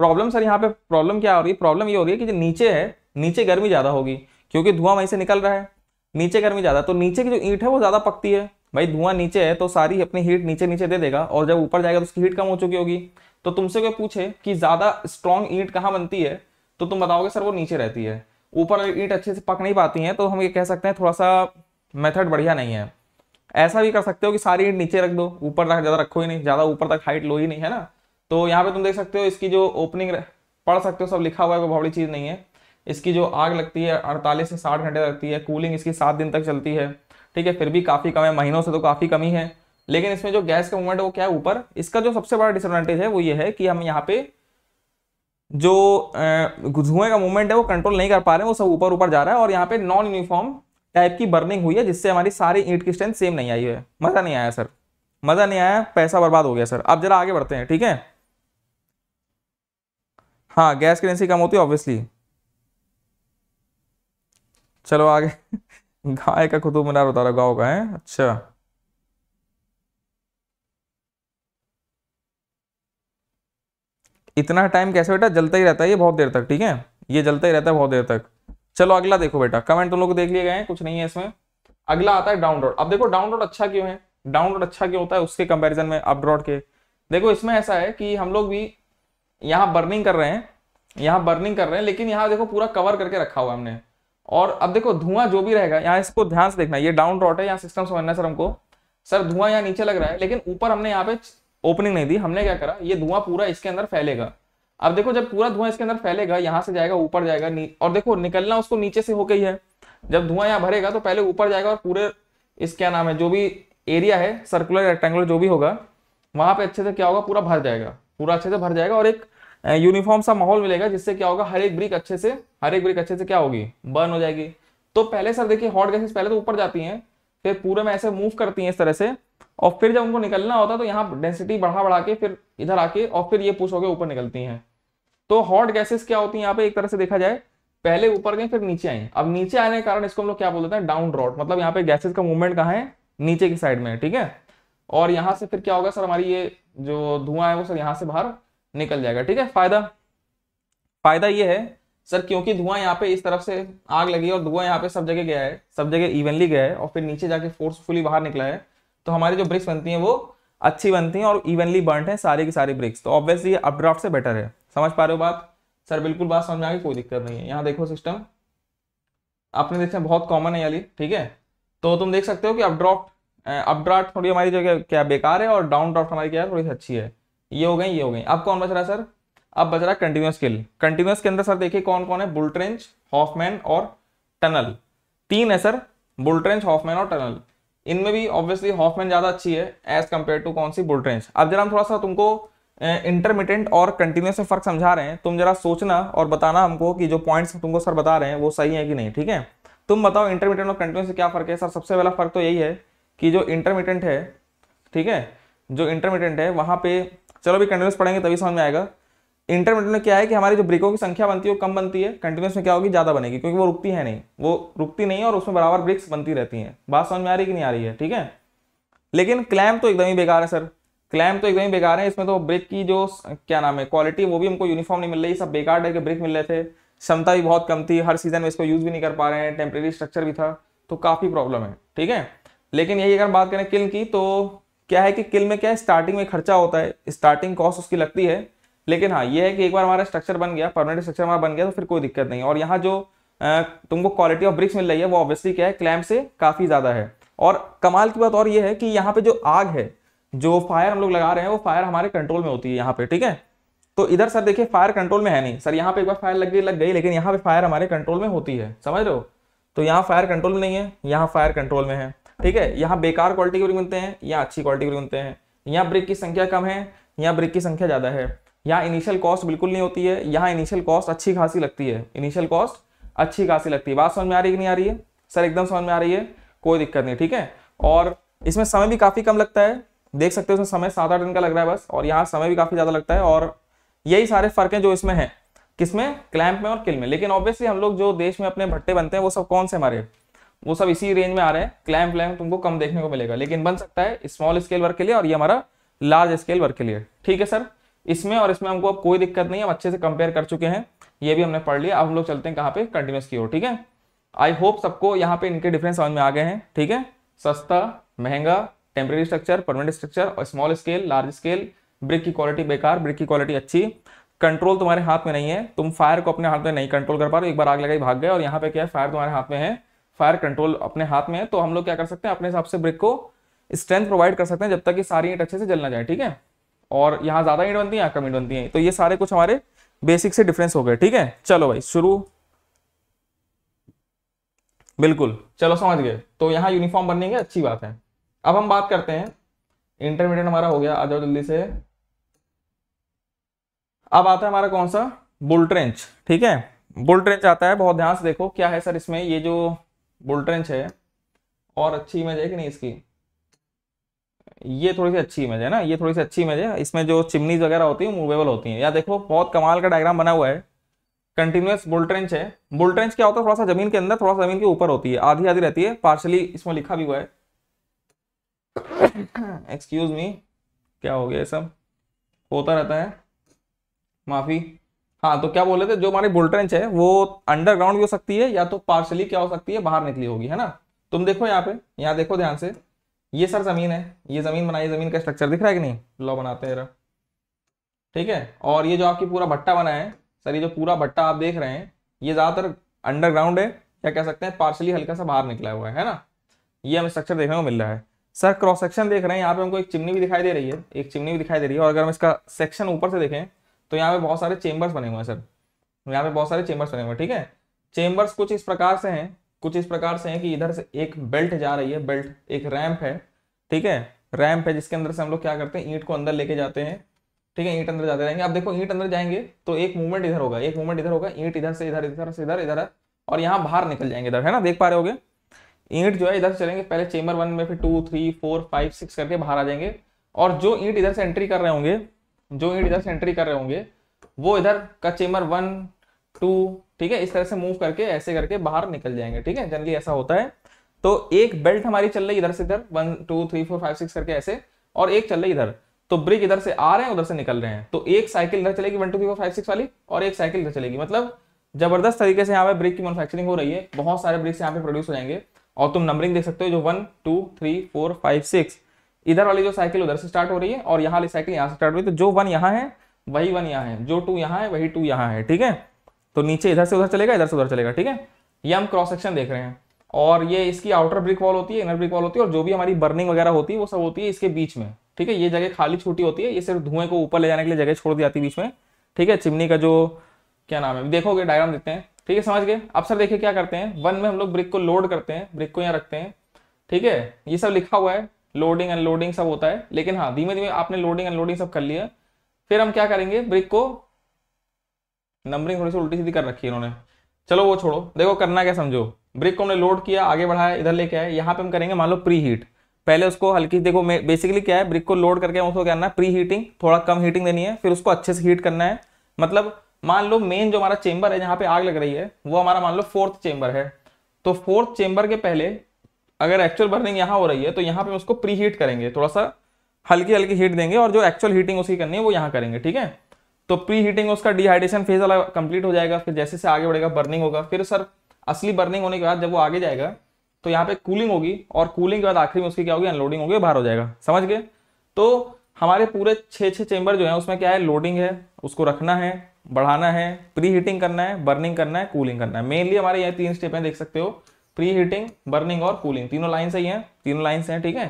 प्रॉब्लम सर यहाँ पे प्रॉब्लम क्या हो रही है प्रॉब्लम ये हो रही है कि जो नीचे है नीचे गर्मी ज़्यादा होगी क्योंकि धुआं वहीं से निकल रहा है नीचे गर्मी ज़्यादा तो नीचे की जो ईंट है वो ज़्यादा पकती है भाई धुआं नीचे है तो सारी अपनी हीट नीचे नीचे दे देगा और जब ऊपर जाएगा तो उसकी हीट कम हो चुकी होगी तो तुमसे कोई पूछे कि ज़्यादा स्ट्रॉन्ग ईंट कहाँ बनती है तो तुम बताओगे सर वो नीचे रहती है ऊपर अगर ईंट अच्छे से पक नहीं पाती हैं तो हम ये कह सकते हैं थोड़ा सा मेथड बढ़िया नहीं है ऐसा भी कर सकते हो कि सारी ईंट नीचे रख दो ऊपर तक ज़्यादा रखो ही नहीं ज़्यादा ऊपर तक हाइट लो ही नहीं है ना तो यहाँ पे तुम देख सकते हो इसकी जो ओपनिंग पढ़ सकते हो सब लिखा हुआ है कोई बड़ी चीज़ नहीं है इसकी जो आग लगती है अड़तालीस से साठ घंटे लगती है कूलिंग इसकी सात दिन तक चलती है ठीक है फिर भी काफ़ी कम है महीनों से तो काफ़ी कमी है लेकिन इसमें जो गैस का मूवमेंट है वो क्या है ऊपर इसका जो सबसे बड़ा डिसएडवांटेज है वो ये है कि हम यहाँ पे जो धुएं का मूवमेंट है वो कंट्रोल नहीं कर पा रहे हैं वो सब ऊपर ऊपर जा रहा है और यहाँ पे नॉन यूनिफॉर्म टाइप की बर्निंग हुई है जिससे हमारी सारी ईंट की स्ट्रेंथ सेम नहीं आई है मज़ा नहीं आया सर मज़ा नहीं आया पैसा बर्बाद हो गया सर अब जरा आगे बढ़ते हैं ठीक है हाँ गैस करेंसी कम होती है ऑब्वियसली चलो आगे *laughs* गाय का खुतुब मीनार बता रहा गाँव का है अच्छा इतना टाइम कैसे बेटा जलता ही रहता है ये बहुत देर तक ठीक है ये जलता ही रहता है बहुत देर तक चलो अगला देखो बेटा कमेंट तुम लोग देख लिए गए हैं कुछ नहीं है इसमें अगला आता है डाउनलोड अब देखो डाउनलोड अच्छा क्यों है डाउनलोड अच्छा क्यों होता है उसके कंपैरिजन में अपड्रॉड के देखो इसमें ऐसा है कि हम लोग भी यहाँ बर्निंग कर रहे हैं यहाँ बर्निंग कर रहे हैं लेकिन यहाँ देखो पूरा कवर करके रखा हुआ हमने और अब देखो धुआं जो भी रहेगा यहाँ इसको ध्यान से देखना ये डाउन रॉट है यहाँ सिस्टम समझना है सर हमको सर धुआं यहाँ नीचे लग रहा है लेकिन ऊपर हमने यहाँ पे ओपनिंग नहीं दी हमने क्या करा ये धुआं पूरा इसके अंदर फैलेगा अब देखो जब पूरा धुआं इसके अंदर फैलेगा यहाँ से जाएगा ऊपर जाएगा और देखो निकलना उसको नीचे से होके ही है जब धुआं यहाँ भरेगा तो पहले ऊपर जाएगा और पूरे इस क्या नाम है जो भी एरिया है सर्कुलर रेक्टेंगुलर जो भी होगा वहां पे अच्छे से क्या होगा पूरा भर जाएगा पूरा अच्छे से भर जाएगा और एक यूनिफॉर्म सा माहौल मिलेगा जिससे क्या होगा हर एक ब्रिक अच्छे से हर एक ब्रिक अच्छे से क्या होगी बर्न हो जाएगी तो पहले सर देखिए हॉट गैसेस पहले तो ऊपर जाती हैं फिर पूरे में ऐसे मूव करती हैं इस तरह से और फिर जब उनको निकलना होता है तो यहाँ डेंसिटी बढ़ा बढ़ा के फिर इधर आके और फिर ये पुश होकर ऊपर निकलती हैं तो हॉट गैसेस क्या होती हैं यहाँ पे एक तरह से देखा जाए पहले ऊपर गए फिर नीचे आए अब नीचे आने के कारण इसको हम लोग क्या बोलते हैं डाउन रॉड मतलब यहाँ पे गैसेस का मूवमेंट कहाँ है नीचे की साइड में ठीक है और यहाँ से फिर क्या होगा सर हमारी ये जो धुआं है वो सर यहाँ से बाहर निकल जाएगा ठीक है फायदा फायदा ये है सर क्योंकि धुआं यहाँ पे इस तरफ से आग लगी और धुआं यहाँ पे सब जगह गया है सब जगह इवनली गया है और फिर नीचे जाके फोर्सफुली बाहर निकला है तो हमारी जो ब्रिक्स बनती हैं वो अच्छी बनती हैं और इवनली बर्न है सारी की सारी ब्रिक्स तो ऑब्वियसली अपड्राफ्ट से बेटर है समझ पा रहे हो बात सर बिल्कुल बात समझ में आ गई कोई दिक्कत नहीं है यहाँ देखो सिस्टम आपने देखा बहुत कॉमन है याली ठीक है तो तुम देख सकते हो कि अपड्रॉप अप ड्राफ्ट थोड़ी हमारी जो क्या बेकार है और डाउन ड्राफ्ट हमारी क्या है थोड़ी सी अच्छी है ये हो गई ये हो गई अब कौन बच रहा है सर अब बच रहा है कंटिन्यूस स्किल कंटिन्यूस के अंदर सर देखिए कौन कौन है बुलट्रेंच हॉफमैन और टनल तीन है सर बुलट्रेंच हॉफमैन और टनल इनमें भी ऑब्वियसली हॉफमैन ज़्यादा अच्छी है एज कम्पेयर टू कौन सी बुलट्रेंच अब जरा हम थोड़ा सा तुमको इंटरमीडियंट और कंटिन्यूस से फ़र्क समझा रहे हैं तुम जरा सोचना और बताना हमको कि जो पॉइंट्स तुमको सर बता रहे हैं वो सही है कि नहीं ठीक है तुम बताओ इंटरमीडिएट और कंटिन्यूस से क्या फ़र्क है सर सबसे पहला फ़र्क तो यही है कि जो इंटरमीडियंट है ठीक है जो इंटरमीडियंट है वहाँ पे चलो भी कंटिन्यूस पढ़ेंगे तभी समझ में आएगा इंटरमीडियंट में क्या है कि हमारी जो ब्रिकों की संख्या बनती है वो कम बनती है कंटिन्यूस में क्या होगी ज़्यादा बनेगी क्योंकि वो रुकती है नहीं वो रुकती नहीं है और उसमें बराबर ब्रिक्स बनती रहती हैं बात समझ में आ रही कि नहीं आ रही है ठीक है लेकिन क्लैम तो एकदम ही बेकार है सर क्लैम तो एकदम ही बेकार है इसमें तो ब्रिक की जो क्या नाम है क्वालिटी वो भी हमको यूनिफॉर्म नहीं मिल रही सब बेकार टाइप के ब्रिक मिल रहे थे क्षमता भी बहुत कम थी हर सीजन में इसको यूज़ भी नहीं कर पा रहे हैं टेम्प्रेरी स्ट्रक्चर भी था तो काफ़ी प्रॉब्लम है ठीक है लेकिन यही अगर बात करें किल की तो क्या है कि किल में क्या है स्टार्टिंग में खर्चा होता है स्टार्टिंग कॉस्ट उसकी लगती है लेकिन हाँ ये है कि एक बार हमारा स्ट्रक्चर बन गया परमानेंट स्ट्रक्चर हमारा बन गया तो फिर कोई दिक्कत नहीं और यहाँ जो तुमको क्वालिटी ऑफ ब्रिक्स मिल रही है वो ऑब्वियसली क्या है क्लैम्प से काफ़ी ज़्यादा है और कमाल की बात और ये है कि यहाँ पर जो आग है जो फायर हम लोग लगा रहे हैं वो फायर हमारे कंट्रोल में होती है यहाँ पर ठीक है तो इधर सर देखिए फायर कंट्रोल में है नहीं सर यहाँ पर एक बार फायर लग गई लग गई लेकिन यहाँ पर फायर हमारे कंट्रोल में होती है समझ रहे हो तो यहाँ फायर कंट्रोल में नहीं है यहाँ फायर कंट्रोल में है ठीक है यहाँ बेकार क्वालिटी के ब्रिक बनते हैं यहाँ अच्छी क्वालिटी के ब्रिक बनते हैं यहाँ ब्रिक की संख्या कम है यहाँ ब्रिक की संख्या ज़्यादा है यहाँ इनिशियल कॉस्ट बिल्कुल नहीं होती है यहाँ इनिशियल कॉस्ट अच्छी खासी लगती है इनिशियल कॉस्ट अच्छी खासी लगती है बात समझ में आ रही है कि नहीं आ रही है सर एकदम समझ में आ रही है कोई दिक्कत नहीं ठीक है और इसमें समय भी काफ़ी कम लगता है देख सकते हो इसमें समय सात आठ दिन का लग रहा है बस और यहाँ समय भी काफ़ी ज़्यादा लगता है और यही सारे फ़र्क है जो इसमें है किसमें क्लैम्प में और किल में लेकिन ऑब्वियसली हम लोग जो देश में अपने भट्टे बनते हैं वो सब कौन से हमारे वो सब इसी रेंज में आ रहे हैं क्लैम फ्लैम तुमको कम देखने को मिलेगा लेकिन बन सकता है स्मॉल स्केल वर्क के लिए और ये हमारा लार्ज स्केल वर्क के लिए ठीक है सर इसमें और इसमें हमको अब कोई दिक्कत नहीं है हम अच्छे से कंपेयर कर चुके हैं ये भी हमने पढ़ लिया अब हम लोग चलते हैं कहाँ पे कंटिन्यूस की ओर ठीक है आई होप सबको यहाँ पे इनके डिफरेंस समझ में आ गए हैं ठीक है सस्ता महंगा टेम्प्रेरी स्ट्रक्चर परमानेंट स्ट्रक्चर और small scale large scale brick की क्वालिटी बेकार ब्रिक की क्वालिटी अच्छी कंट्रोल तुम्हारे हाथ में नहीं है तुम फायर को अपने हाथ में नहीं कंट्रोल कर पा रहे हो एक बार आग लगाई भाग गए और यहाँ पे क्या है फायर तुम्हारे हाथ में है फायर कंट्रोल अपने हाथ में है तो हम लोग क्या कर सकते हैं अपने हिसाब से ब्रिक को स्ट्रेंथ प्रोवाइड कर सकते हैं जब तक कि सारी ईंट अच्छे से जलना जाए ठीक है और यहाँ ज़्यादा ईंट बनती है यहाँ कम ईंट बनती है तो ये सारे कुछ हमारे बेसिक से डिफरेंस हो गए ठीक है चलो भाई शुरू बिल्कुल चलो समझ गए तो यहाँ यूनिफॉर्म बनने की अच्छी बात है अब हम बात करते हैं इंटरमीडिएट हमारा हो गया आ जाओ जल्दी से अब आता है हमारा कौन सा बुल ट्रेंच ठीक है बुल ट्रेंच आता है बहुत ध्यान से देखो क्या है सर इसमें ये जो बुलट्रेंच है और अच्छी इमेज है कि नहीं इसकी ये थोड़ी सी अच्छी इमेज है ना ये थोड़ी सी अच्छी इमेज है इसमें जो चिमनीज वगैरह होती है मूवेबल होती है या देखो बहुत कमाल का डायग्राम बना हुआ है कंटिन्यूस बुलट्रेंच है बुलट्रेंच क्या होता है थोड़ा सा जमीन के अंदर थोड़ा सा जमीन के ऊपर होती है आधी आधी रहती है पार्शली इसमें लिखा भी हुआ है एक्सक्यूज मी क्या हो गया ये सब होता रहता है माफ़ी हाँ तो क्या बोले थे जो हमारी बुलट्रेंच है वो अंडरग्राउंड भी हो सकती है या तो पार्शली क्या हो सकती है बाहर निकली होगी है ना तुम देखो यहाँ पे यहाँ देखो ध्यान से ये सर जमीन है ये जमीन बनाई जमीन का स्ट्रक्चर दिख रहा है कि नहीं लॉ बनाते हैं ठीक है और ये जो आपकी पूरा भट्टा बना है सर ये जो पूरा भट्टा आप देख रहे हैं ये ज्यादातर अंडरग्राउंड है क्या कह सकते हैं पार्शली हल्का सा बाहर निकला हुआ है है ना ये हमें स्ट्रक्चर देखने को मिल रहा है सर क्रॉस सेक्शन देख रहे हैं यहाँ पे हमको एक चिमनी भी दिखाई दे रही है एक चिमनी भी दिखाई दे रही है और अगर हम इसका सेक्शन ऊपर से देखें तो यहाँ पे बहुत सारे चेंबर्स बने हुए हैं सर तो यहाँ पे बहुत सारे चेंबर्स बने हुए हैं ठीक है चेंबर्स कुछ इस प्रकार से हैं कुछ इस प्रकार से हैं कि इधर से एक बेल्ट जा रही है बेल्ट एक रैम्प है ठीक है रैम्प है जिसके अंदर से हम लोग क्या करते हैं ईट को अंदर लेके जाते हैं ठीक है ईट अंदर जाते रहेंगे आप देखो ईट अंदर जाएंगे तो एक मूवमेंट इधर होगा एक मूवमेंट इधर होगा ईट इधर से इधर इधर से इधर इधर और यहाँ बाहर निकल जाएंगे इधर है ना देख पा रहे हो ईंट जो है इधर से चलेंगे पहले चेम्बर वन में फिर two three four five six करके बाहर आ जाएंगे और जो ईंट इधर से एंट्री कर रहे होंगे जो ईट इधर से एंट्री कर रहे होंगे वो इधर का चेमर वन टू ठीक है इस तरह से मूव करके ऐसे करके बाहर निकल जाएंगे ठीक है जनरली ऐसा होता है तो एक बेल्ट हमारी चल रही इधर से इधर one two three four five six करके ऐसे और एक चल रही इधर तो ब्रिक इधर से आ रहे हैं उधर से निकल रहे हैं तो एक साइकिल इधर चलेगी one two three four five six वाली और एक साइकिल इधर चलेगी मतलब जबरदस्त तरीके से यहाँ पे ब्रिक की मैनुफैक्चरिंग हो रही है बहुत सारे ब्रिक्स यहाँ पे प्रोड्यूस हो जाएंगे और तुम नंबरिंग देख सकते हो जो one two three four five six इधर वाली जो साइकिल उधर से स्टार्ट हो रही है और यहाँ वाली साइकिल यहाँ से स्टार्ट हो रही है तो जो वन यहाँ है वही वन यहाँ है जो टू यहाँ है वही टू यहाँ है ठीक है तो नीचे इधर से उधर चलेगा इधर से उधर चलेगा ठीक है ये हम क्रॉस सेक्शन देख रहे हैं और ये इसकी आउटर ब्रिक वॉल होती है इनर ब्रिक वॉल होती है और जो भी हमारी बर्निंग वगैरह होती है वो सब होती है इसके बीच में ठीक है ये जगह खाली छोटी होती है ये सिर्फ धुएं को ऊपर ले जाने के लिए जगह छोड़ दी जाती है बीच में ठीक है चिमनी का जो क्या नाम है देखोगे डायग्राम देते हैं ठीक है समझ गए अब सर देखिए क्या करते हैं वन में हम लोग ब्रिक को लोड करते हैं ब्रिक को यहाँ रखते हैं ठीक है ये सब लिखा हुआ है लोडिंग अनलोडिंग सब होता है लेकिन हाँ धीमे धीमे आपने लोडिंग अनलोडिंग सब कर लिया फिर हम क्या करेंगे ब्रिक को नंबरिंग थोड़ी सी उल्टी सीधी कर रखी है उन्होंने चलो वो छोड़ो देखो करना क्या समझो ब्रिक को हमने लोड किया आगे बढ़ाया इधर लेके आए यहाँ पे हम करेंगे मान लो प्री हीट पहले उसको हल्की देखो बेसिकली क्या है ब्रिक को लोड करके उसको क्या करना है प्री हीटिंग थोड़ा कम हीटिंग देनी है फिर उसको अच्छे से हीट करना है मतलब मान लो मेन जो हमारा चेंबर है जहाँ पे आग लग रही है वो हमारा मान लो फोर्थ चेंबर है तो फोर्थ चेंबर के पहले अगर एक्चुअल बर्निंग यहाँ हो रही है तो यहाँ पे उसको प्री हीट करेंगे थोड़ा सा हल्की हल्की हीट देंगे और जो एक्चुअल हीटिंग उसकी करनी है वो यहाँ करेंगे ठीक है तो प्री हीटिंग उसका डिहाइड्रेशन फेज वाला कंप्लीट हो जाएगा फिर जैसे से आगे बढ़ेगा बर्निंग होगा फिर सर असली बर्निंग होने के बाद जब वो आगे जाएगा तो यहाँ पे कूलिंग होगी और कूलिंग के बाद आखिरी में उसकी क्या होगी अनलोडिंग होगी बाहर हो जाएगा समझ गए तो हमारे पूरे छः छः चेंबर जो है उसमें क्या है लोडिंग है उसको रखना है बढ़ाना है प्री हीटिंग करना है बर्निंग करना है कूलिंग करना है मेनली हमारे यहाँ तीन स्टेप हैं देख सकते हो प्री हीटिंग बर्निंग और कूलिंग तीनों लाइन सही है तीनों लाइन है ठीक है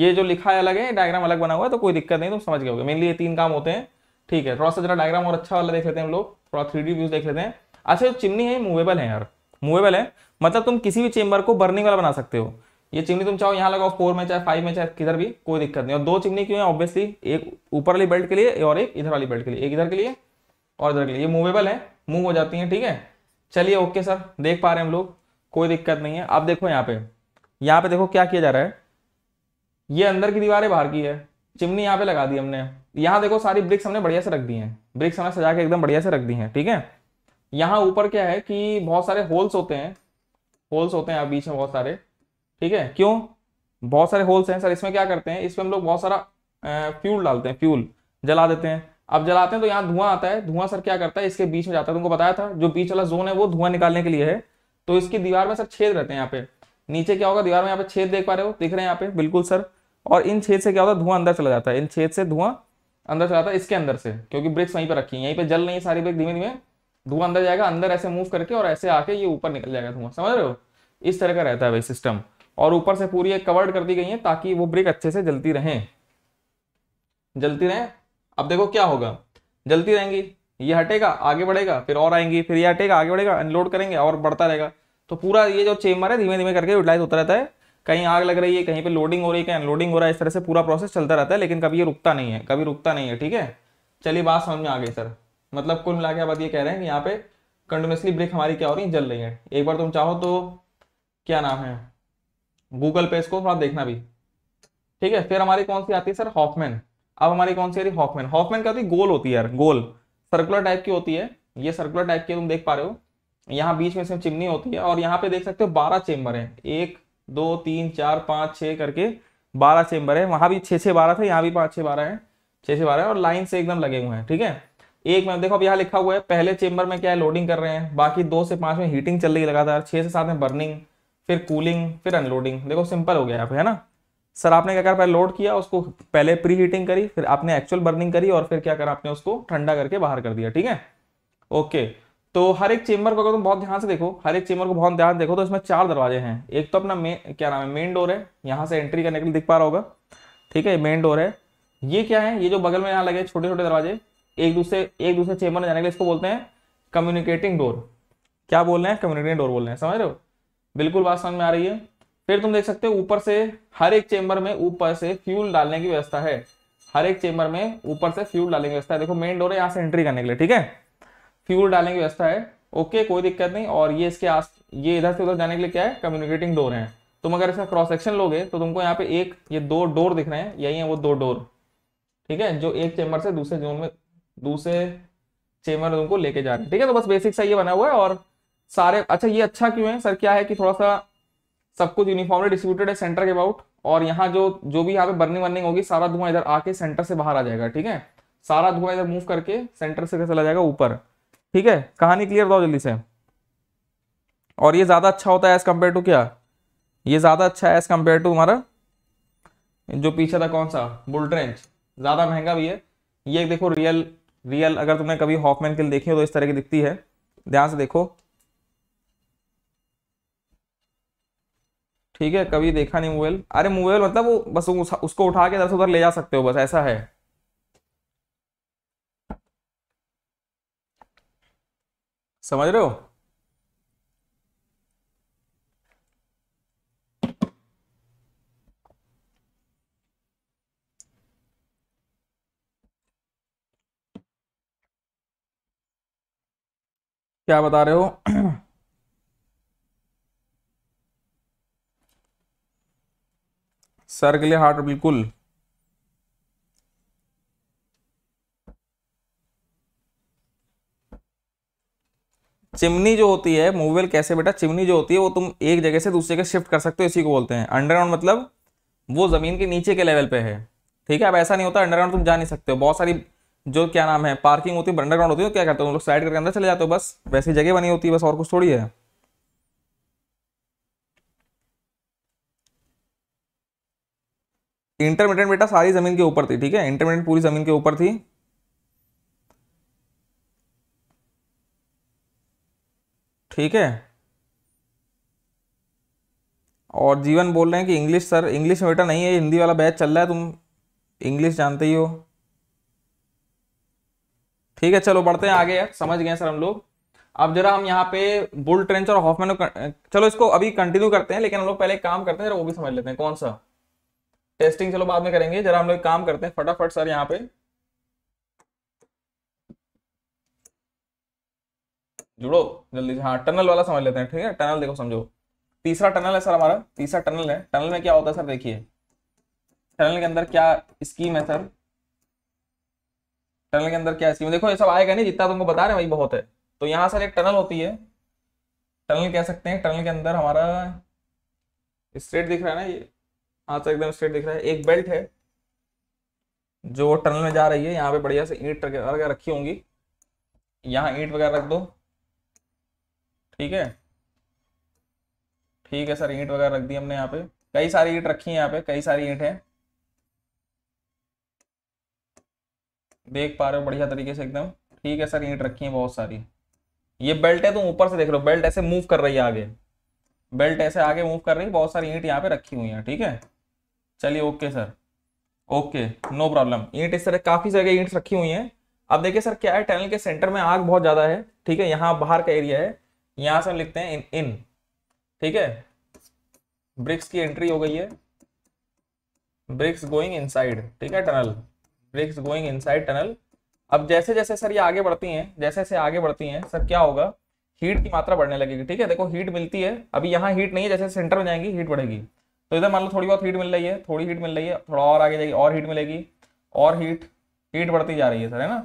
ये जो लिखा है अलग है डायग्राम अलग बना हुआ है तो कोई दिक्कत नहीं तुम समझ गए होगे मेनली ये तीन काम होते हैं ठीक है थोड़ा सा जरा डायग्राम और अच्छा वाला देख लेते हैं हम लोग थोड़ा थ्री डी व्यूज देख लेते हैं अच्छा जो चिमनी है मूवेबल है यार मूवेबल है मतलब तुम किसी भी चेम्बर को बर्निंग वाला बना सकते हो ये चिमनी तुम चाहो यहाँ लगाओ फोर में चाहे फाइव में चाहे किधर भी कोई दिक्कत नहीं और दो चिमनी क्यों है ऑब्वियसली एक ऊपर वाली बेल्ट के लिए और एक इधर वाली बेल्ट के लिए एक इधर के लिए और इधर के लिए ये मूवेबल है मूव हो जाती है ठीक है चलिए ओके सर देख पा रहे हैं हम लोग कोई दिक्कत नहीं है आप देखो यहाँ पे यहाँ पे देखो क्या किया जा रहा है ये अंदर की दीवारें बाहर की है चिमनी यहाँ पे लगा दी हमने यहाँ देखो सारी ब्रिक्स हमने बढ़िया से रख दी हैं ब्रिक्स हमने सजा के एकदम बढ़िया से रख दी हैं ठीक है यहाँ ऊपर क्या है कि बहुत सारे होल्स होते हैं होल्स होते हैं आप बीच में बहुत सारे ठीक है क्यों बहुत सारे होल्स हैं सर इसमें क्या करते हैं इसमें हम लोग बहुत सारा फ्यूल डालते हैं फ्यूल जला देते हैं अब जलाते हैं तो यहाँ धुआं आता है धुआं सर क्या करता है इसके बीच में जाता है तुमको बताया था जो बीच वाला जोन है वो धुआं निकालने के लिए है तो इसकी दीवार में सर छेद रहते हैं यहाँ पे नीचे क्या होगा दीवार में यहाँ पे छेद देख पा रहे हो दिख रहे हैं यहाँ पे बिल्कुल सर और इन छेद से क्या होता है धुआं अंदर चला जाता है इन छेद से धुआं अंदर चला जाता है इसके अंदर से क्योंकि ब्रिक्स वहीं पर रखी है यहीं पर जल नहीं सारी ब्रिक धीमे धीमे धुआं अंदर जाएगा अंदर ऐसे मूव करके और ऐसे आके ये ऊपर निकल जाएगा धुआं समझ रहे हो इस तरह का रहता है भाई सिस्टम और ऊपर से पूरी एक कवर्ड कर दी गई है ताकि वो ब्रिक अच्छे से जलती रहें जलती रहें अब देखो क्या होगा जलती रहेंगी ये हटेगा आगे बढ़ेगा फिर और आएंगी फिर ये हटेगा आगे बढ़ेगा अनलोड करेंगे और बढ़ता रहेगा तो पूरा ये जो चेम्बर है धीमे धीमे करके यूटिलाइज होता रहता है कहीं आग लग रही है कहीं पे लोडिंग हो रही है कहीं अनलोडिंग हो रहा है इस तरह से पूरा प्रोसेस चलता रहता है लेकिन कभी ये रुकता नहीं है कभी रुकता नहीं है ठीक है चलिए बात समझ में आ गई सर मतलब कुल मिला के बाद ये कह रहे हैं कि यहाँ पे कंटिन्यूसली ब्रेक हमारी क्या हो रही है जल रही है एक बार तुम चाहो तो क्या नाम है गूगल पे इसको थोड़ा देखना भी ठीक है फिर हमारी कौन सी आती है सर हॉफमैन अब हमारी कौन सी आ रही हॉफमैन हॉफमैन क्या होती है गोल होती है यार गोल सर्कुलर टाइप की होती है ये सर्कुलर टाइप की तुम देख पा रहे हो यहाँ बीच में से चिमनी होती है और यहाँ पे देख सकते हो बारह चेम्बर है एक दो तीन चार पाँच छः करके बारह चेम्बर है वहाँ भी छः छः बारह थे यहाँ भी पाँच छः बारह है छः छः बारह है और लाइन से एकदम लगे हुए हैं ठीक है एक में देखो अब यहाँ लिखा हुआ है पहले चेम्बर में क्या है लोडिंग कर रहे हैं बाकी दो से पाँच में हीटिंग चल रही लगातार छः से सात में बर्निंग फिर कूलिंग फिर अनलोडिंग देखो सिंपल हो गया है ना सर आपने क्या करा पहले लोड किया उसको पहले प्री हीटिंग करी फिर आपने एक्चुअल बर्निंग करी और फिर क्या करा आपने उसको ठंडा करके बाहर कर दिया ठीक है ओके तो हर एक चेम्बर को अगर तुम बहुत ध्यान से देखो हर एक चेम्बर को बहुत ध्यान देखो तो इसमें चार दरवाजे हैं एक तो अपना मेन क्या नाम है मेन डोर है यहाँ से एंट्री करने के लिए दिख पा रहा होगा ठीक है मेन डोर है ये क्या है ये जो बगल में यहाँ लगे छोटे छोटे दरवाजे एक दूसरे एक दूसरे चेम्बर में जाने के लिए इसको बोलते हैं कम्युनिकेटिंग डोर क्या बोल रहे हैं कम्युनिकेटिंग डोर बोल रहे हैं समझ रहे हो बिल्कुल बात समझ में आ रही है फिर तुम देख सकते हो ऊपर से हर एक चेम्बर में ऊपर से फ्यूल डालने की व्यवस्था है हर एक चेम्बर में ऊपर से फ्यूल डालने की व्यवस्था है देखो मेन डोर है यहाँ से एंट्री करने के लिए ठीक है फ्यूल डालने की व्यवस्था है ओके कोई दिक्कत नहीं और ये इसके आस ये इधर से उधर जाने के लिए क्या है कम्युनिकेटिंग डोर है तुम अगर इसका क्रॉस सेक्शन लोगे तो तुमको यहाँ पे एक ये दो डोर दिख रहे हैं यही है वो दो डोर ठीक है जो एक चेंबर से दूसरे जोन में दूसरे चेम्बर में तुमको लेके जा रहे हैं ठीक है तो बस बेसिक सा ये बना हुआ है और सारे अच्छा ये अच्छा क्यों है सर क्या है कि थोड़ा सा सब कुछ यूनिफॉर्मली डिस्ट्रीब्यूटेड है सेंटर के अबाउट और यहाँ जो जो भी यहाँ पे बर्निंग वर्निंग होगी सारा धुआं इधर आके सेंटर से बाहर आ जाएगा ठीक है सारा धुआं इधर मूव करके सेंटर से चला जाएगा ऊपर ठीक है कहानी क्लियर बताओ जल्दी से और ये ज़्यादा अच्छा होता है एज कम्पेयर टू क्या ये ज़्यादा अच्छा है एज कम्पेयर टू हमारा जो पीछे था कौन सा बुल ज़्यादा महंगा भी है ये देखो रियल रियल अगर तुमने कभी हॉफमैन किल देखी हो तो इस तरह की दिखती है ध्यान से देखो ठीक है कभी देखा नहीं मोबाइल अरे मोबाइल मतलब वो बस उस, उसको उठा के दस उधर ले जा सकते हो बस ऐसा है समझ रहे हो क्या बता रहे हो *clears throat* सर के लिए हार्ट बिल्कुल चिमनी जो होती है मूवेबल कैसे बेटा चिमनी जो होती है वो तुम एक जगह से दूसरे जगह शिफ्ट कर सकते हो इसी को बोलते हैं अंडरग्राउंड मतलब वो जमीन के नीचे के लेवल पे है ठीक है अब ऐसा नहीं होता अंडरग्राउंड तुम जा नहीं सकते हो बहुत सारी जो क्या नाम है पार्किंग होती है अंडरग्राउंड होती है तो क्या करते हो तुम लोग साइड करके अंदर चले जाते हो बस वैसी जगह बनी होती है बस और कुछ थोड़ी है इंटरमीडिएट बेटा सारी जमीन के ऊपर थी ठीक है इंटरमीडिएट पूरी जमीन के ऊपर थी ठीक है और जीवन बोल रहे हैं कि इंग्लिश सर इंग्लिश में बेटा नहीं है हिंदी वाला बैच चल रहा है तुम इंग्लिश जानते ही हो ठीक है चलो बढ़ते हैं आगे यार समझ गए सर हम लोग अब जरा हम यहाँ पे बुल ट्रेंच और हॉफमैन चलो इसको अभी कंटिन्यू करते हैं लेकिन हम लोग पहले काम करते हैं जरा वो भी समझ लेते हैं कौन सा टेस्टिंग चलो बाद में करेंगे जरा हम लोग काम करते हैं फटाफट सर यहाँ पे जुड़ो जल्दी से हाँ टनल वाला समझ लेते हैं ठीक है टनल देखो समझो तीसरा टनल है सर हमारा तीसरा टनल है टनल में क्या होता है सर देखिए टनल के अंदर क्या स्कीम है सर टनल के अंदर क्या स्कीम देखो ये सब आएगा नहीं जितना तुमको बता रहे वही बहुत है तो यहाँ सर एक टनल होती है टनल कह सकते हैं टनल के अंदर हमारा स्ट्रेट दिख रहा है ना ये हाँ तो एकदम स्ट्रेट दिख रहा है एक बेल्ट है जो टनल में जा रही है यहाँ पे बढ़िया से ईंट वगैरह रखी होंगी यहाँ ईंट वगैरह रख दो ठीक है ठीक है सर ईंट वगैरह रख दी हमने यहाँ पे कई सारी ईंट रखी है यहाँ पे कई सारी ईंट है देख पा रहे हो बढ़िया तरीके से एकदम ठीक है सर ईंट रखी है बहुत सारी ये बेल्ट है तुम ऊपर से देख रहे हो बेल्ट ऐसे मूव कर रही है आगे बेल्ट ऐसे आगे मूव कर रही है बहुत सारी ईंट यहाँ पे रखी हुई है ठीक है चलिए okay sir okay no problem ईंट इस तरह काफी जगह ईंट रखी हुई हैं अब देखिए सर क्या है टनल के सेंटर में आग बहुत ज्यादा है ठीक है यहाँ बाहर का एरिया है यहां से हम लिखते हैं इन इन ठीक है ब्रिक्स की एंट्री हो गई है ब्रिक्स गोइंग इनसाइड ठीक है tunnel bricks going inside tunnel अब जैसे जैसे सर ये आगे बढ़ती हैं जैसे जैसे आगे बढ़ती हैं सर क्या होगा हीट की मात्रा बढ़ने लगेगी ठीक है देखो हीट मिलती है अभी यहाँ हीट नहीं है जैसे सेंटर में जाएंगी हीट बढ़ेगी तो इधर मान लो थोड़ी बहुत हीट मिल रही है थोड़ी हीट मिल रही है थोड़ा और आगे जाएगी और हीट मिलेगी और हीट हीट बढ़ती जा रही है सर है ना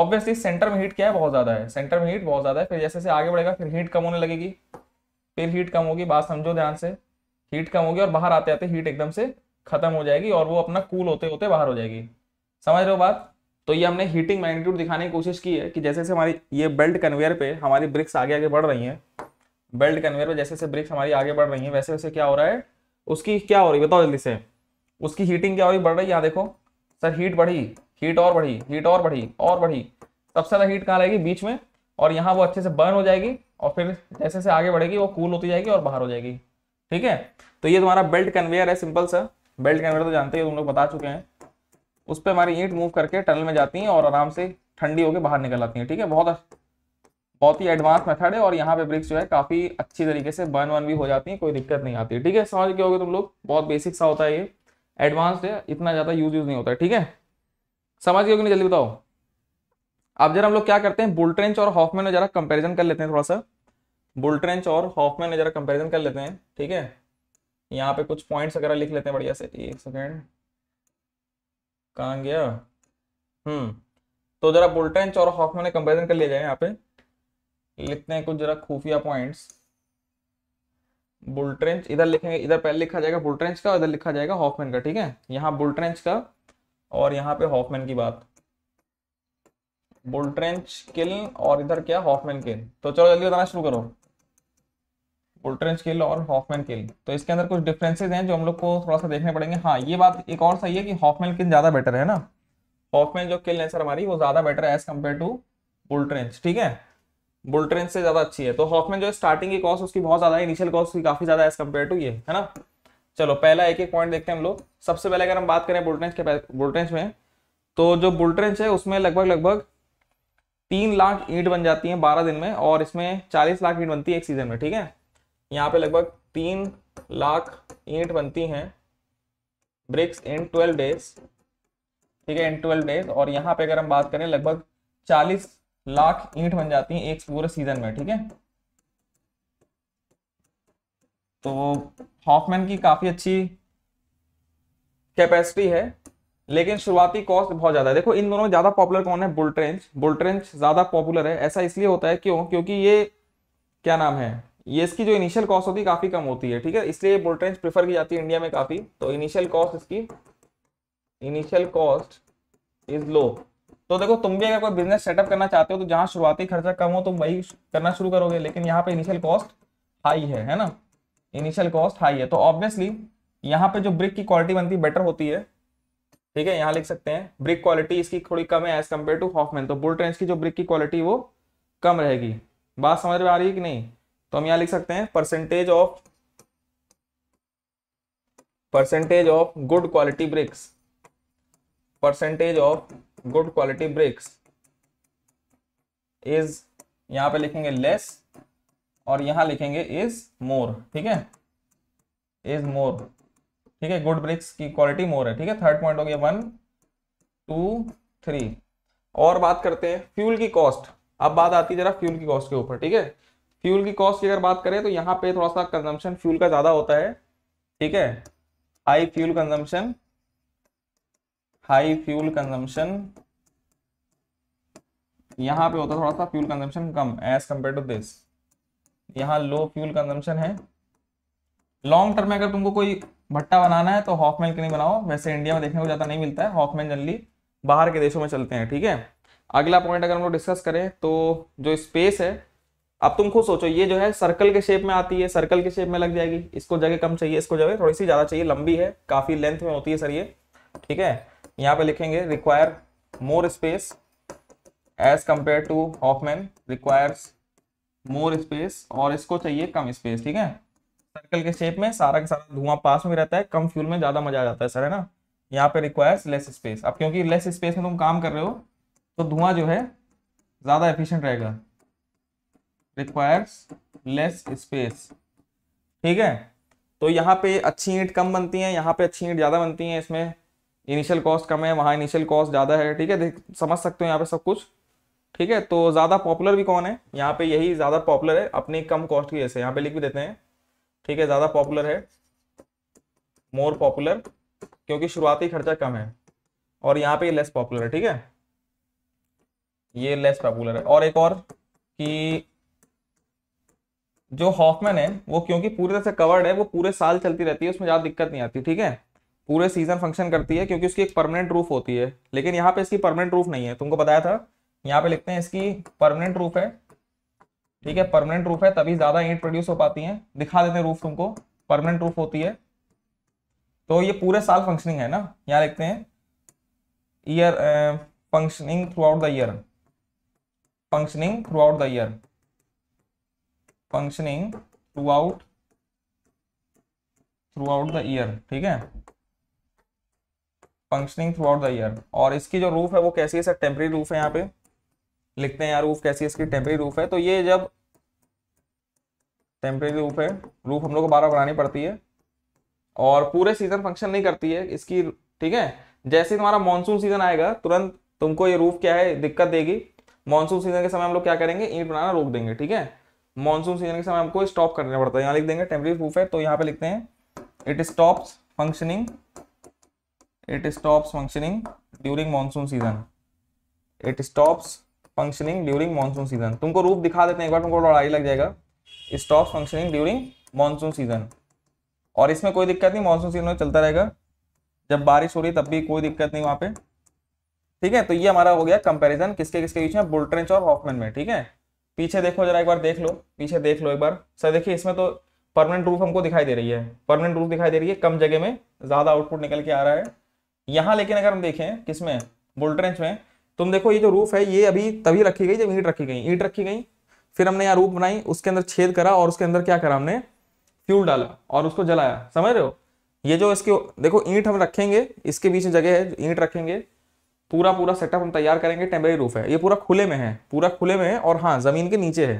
ऑब्वियसली सेंटर में हीट क्या है बहुत ज़्यादा है सेंटर में हीट बहुत ज़्यादा है फिर जैसे जैसे आगे बढ़ेगा फिर हीट कम होने लगेगी फिर हीट कम होगी बात समझो ध्यान से हीट कम होगी और बाहर आते आते हीट एकदम से खत्म हो जाएगी और वो अपना कूल होते होते बाहर हो जाएगी समझ रहे हो बात तो ये हमने हीटिंग मैग्नीट्यूड दिखाने की कोशिश की है कि जैसे जैसे हमारी ये बेल्ट कन्वेयर पे हमारी ब्रिक्स आगे आगे बढ़ रही हैं बेल्ट कन्वेयर पे जैसे जैसे ब्रिक्स हमारी आगे बढ़ रही हैं वैसे वैसे क्या हो रहा है उसकी क्या हो रही बताओ जल्दी से उसकी हीटिंग क्या हो रही बढ़ रही है यहाँ देखो सर हीट बढ़ी हीट और बढ़ी हीट और बढ़ी और बढ़ी सबसे ज़्यादा हीट कहाँ रहेगी बीच में और यहाँ वो अच्छे से बर्न हो जाएगी और फिर जैसे जैसे आगे बढ़ेगी वो कूल होती जाएगी और बाहर हो जाएगी ठीक है तो ये तुम्हारा बेल्ट कन्वेयर है सिंपल सा बेल्ट कन्वेयर तो जानते हैं तुम लोग बता चुके हैं उस पर हमारी ईंट मूव करके टनल में जाती हैं और आराम से ठंडी होकर बाहर निकल आती हैं ठीक है बहुत बहुत ही एडवांस मेथड है और यहाँ पे ब्रिक्स जो है काफ़ी अच्छी तरीके से बर्न वन भी हो जाती है कोई दिक्कत नहीं आती ठीक है समझ के हो तुम लोग बहुत बेसिक सा होता है ये एडवांस्ड है इतना ज़्यादा यूज यूज नहीं होता है ठीक है समझ गए जल्दी बताओ अब जरा हम लोग क्या करते हैं बुलट्रेंच और हॉफमैन में जरा कंपेरिजन कर लेते हैं थोड़ा सा बुलट्रेंच और हॉफमैन में जरा कंपेरिजन कर लेते हैं ठीक है यहाँ पे कुछ पॉइंट्स वगैरह लिख लेते हैं बढ़िया से एक सेकेंड कहाँ गया हम्म तो जरा बुलट्रेंच और हॉफमैन में कंपेरिजन कर लिया जाए यहाँ पे लिखते हैं कुछ जरा खुफिया पॉइंट्स बुलट्रेंच इधर लिखेंगे इधर पहले लिखा जाएगा बुलट्रेंच का इधर लिखा जाएगा हॉफमैन का ठीक है यहाँ बुलट्रेंच का और यहाँ पे हॉफमैन की बात बुलट्रेंच किल और इधर क्या हॉफमैन किल तो चलो जल्दी बताना शुरू करो बुलट्रेंच किल और हॉफमैन किल तो इसके अंदर कुछ डिफरेंसेज हैं जो हम लोग को थोड़ा सा देखने पड़ेंगे हाँ ये बात एक और सही है कि हॉफमैन किल ज़्यादा बेटर है ना हॉफमैन जो किल है सर हमारी वो ज़्यादा बेटर है एज कम्पेयर टू बुलट्रेंच ठीक है बुलट्रेन से ज्यादा अच्छी है तो हॉफमैन जो है स्टार्टिंग की कॉस्ट उसकी बहुत ज्यादा है इनिशियल कॉस्ट उसकी काफी ज्यादा एज कम्पेयर टू ये है ना चलो पहला एक एक पॉइंट देखते हैं हम लोग सबसे पहले अगर हम बात करें बुलट्रेंच के बुलट्रेंच में तो जो बुलट्रेन है उसमें लगभग लगभग तीन लाख ईट बन जाती है बारह दिन में और इसमें चालीस लाख ईट बनती है एक सीजन में ठीक है यहाँ पे लगभग तीन लाख ईट बनती हैं ब्रिक्स इन ट्वेल्व डेज ठीक है इन ट्वेल्व डेज और यहाँ पे अगर हम बात करें लगभग चालीस लाख ईंट बन जाती है एक पूरे सीजन में ठीक है तो हॉफमैन की काफी अच्छी कैपेसिटी है लेकिन शुरुआती कॉस्ट बहुत ज्यादा है देखो इन दोनों में ज्यादा पॉपुलर कौन है बुलट्रेंच बुलट्रेंच ज्यादा पॉपुलर है ऐसा इसलिए होता है क्यों क्योंकि ये क्या नाम है ये इसकी जो इनिशियल कॉस्ट होती है काफी कम होती है ठीक है इसलिए बुलट्रेंच प्रीफर की जाती है इंडिया में काफी तो इनिशियल कॉस्ट इसकी इनिशियल कॉस्ट इज लो तो देखो तुम भी अगर कोई बिजनेस सेटअप करना चाहते हो तो जहां शुरुआती खर्चा कम हो तुम वही करना शुरू करोगे लेकिन यहाँ पे इनिशियल कॉस्ट हाई है है ना इनिशियल कॉस्ट हाई है तो ऑब्वियसली यहाँ पे जो ब्रिक की क्वालिटी बनती है बेटर होती है ठीक है यहाँ लिख सकते हैं ब्रिक क्वालिटी इसकी थोड़ी कम है एज कम्पेयर टू हॉफमैन तो बुल ट्रेंस की जो ब्रिक की क्वालिटी वो कम रहेगी बात समझ में आ रही है कि नहीं तो हम यहाँ लिख सकते हैं percentage of percentage of good quality bricks percentage of good quality bricks is यहाँ पे लिखेंगे लेस और यहां लिखेंगे इज मोर ठीक है इज मोर ठीक है गुड ब्रिक्स की क्वालिटी मोर है ठीक है थर्ड पॉइंट हो गया वन टू थ्री और बात करते हैं फ्यूल की कॉस्ट अब बात आती है जरा फ्यूल की कॉस्ट के ऊपर ठीक है फ्यूल की कॉस्ट की अगर बात करें तो यहाँ पे थोड़ा सा कंजम्पशन फ्यूल का ज्यादा होता है ठीक है high fuel consumption high fuel consumption यहां पे होता थोड़ा सा फ्यूल कंजम्पशन कम एज कंपेयर टू दिस यहाँ लो फ्यूल कंजम्पशन है लॉन्ग टर्म में अगर तुमको कोई भट्टा बनाना है तो हॉकमेल के नहीं बनाओ वैसे इंडिया में देखने को ज़्यादा नहीं मिलता है हॉकमेल जनरली बाहर के देशों में चलते हैं ठीक है अगला पॉइंट अगर हम लोग डिस्कस करें तो जो स्पेस है अब तुम खुद सोचो ये जो है सर्कल के शेप में आती है सर्कल के शेप में लग जाएगी इसको जगह कम चाहिए इसको जगह थोड़ी सी ज़्यादा चाहिए लंबी है काफ़ी लेंथ में होती है सर ये ठीक है यहाँ पे लिखेंगे require more space as compare to Hoffmann requires more space और इसको चाहिए कम स्पेस ठीक है सर्कल के शेप में सारा का सारा धुआं पास में रहता है कम फ्यूल में ज्यादा मजा आ जाता है सर है ना यहाँ पे रिक्वायर्स लेस स्पेस अब क्योंकि लेस स्पेस में तुम काम कर रहे हो तो धुआं जो है ज्यादा एफिशिएंट रहेगा रिक्वायर्स लेस स्पेस ठीक है तो यहाँ पे अच्छी ईंट कम बनती है यहाँ पे अच्छी ईंट ज्यादा बनती है इसमें इनिशियल कॉस्ट कम है वहाँ इनिशियल कॉस्ट ज़्यादा है ठीक है देख समझ सकते हो यहाँ पे सब कुछ ठीक है तो ज़्यादा पॉपुलर भी कौन है यहाँ पे यही ज़्यादा पॉपुलर है अपनी कम कॉस्ट की वजह से यहाँ पे लिख भी देते हैं ठीक है ज़्यादा पॉपुलर है मोर पॉपुलर क्योंकि शुरुआती खर्चा कम है और यहाँ पे लेस पॉपुलर है ठीक है ये लेस पॉपुलर है और एक और कि जो हॉफमैन है वो क्योंकि पूरी तरह से कवर्ड है वो पूरे साल चलती रहती है उसमें ज़्यादा दिक्कत नहीं आती ठीक है पूरे सीजन फंक्शन करती है क्योंकि उसकी एक परमानेंट रूफ होती है लेकिन यहाँ पे इसकी परमानेंट रूफ नहीं है तुमको बताया था यहाँ पे लिखते हैं इसकी परमानेंट रूफ है ठीक है परमानेंट रूफ है तभी ज्यादा ईंट प्रोड्यूस हो पाती है दिखा देते हैं रूफ तुमको परमानेंट रूफ होती है तो ये पूरे साल फंक्शनिंग है ना यहाँ लिखते हैं year functioning throughout the year functioning throughout the year functioning throughout throughout the year ठीक है functioning throughout the year और इसकी जो रूफ है वो कैसी है सर टेम्प्रेरी रूफ है यहाँ पे लिखते हैं यार रूफ कैसी है इसकी टेम्प्रेरी रूफ है तो ये जब टेम्प्रेरी रूफ है रूफ हम लोग को बारह बनानी पड़ती है और पूरे सीजन फंक्शन नहीं करती है इसकी ठीक है जैसे तुम्हारा मानसून सीजन आएगा तुरंत तुमको ये रूफ क्या है दिक्कत देगी मानसून सीजन के समय हम लोग क्या करेंगे ईट बनाना रोक देंगे ठीक है मानसून सीजन के समय हमको स्टॉप करना पड़ता है यहाँ लिख देंगे टेम्प्रेरी रूफ है तो यहाँ पे लिखते हैं it stops functioning it stops functioning during monsoon season it stops functioning during monsoon season तुमको रूप दिखा देते हैं एक बार तुमको लड़ाई लग जाएगा stops functioning during monsoon season और इसमें कोई दिक्कत नहीं मानसून सीजन में चलता रहेगा जब बारिश हो रही तब भी कोई दिक्कत नहीं वहां पे ठीक है तो ये हमारा हो गया कंपैरिजन किसके किसके बीच में बुलट्रेंच और हॉफमैन में ठीक है पीछे देखो जरा एक बार देख लो पीछे देख लो एक बार सर देखिए इसमें तो परमानेंट रूफ हमको दिखाई दे रही है परमानेंट रूफ दिखाई दे रही है कम जगह में ज्यादा आउटपुट निकल के आ रहा है यहां लेकिन अगर हम देखें किसमें बोल्ट्रेंच में तुम देखो ये जो रूफ है ये अभी तभी रखी गई जब ईट रखी गई ईट रखी गई फिर हमने यहाँ रूप बनाई उसके अंदर छेद करा और उसके अंदर क्या करा हमने फ्यूल डाला और उसको जलाया समझ रहे हो ये जो इसके देखो ईंट हम रखेंगे इसके बीच जगह है ईंट रखेंगे पूरा पूरा सेटअप हम तैयार करेंगे टेम्परेरी रूफ है ये पूरा खुले में है पूरा खुले में है और हाँ जमीन के नीचे है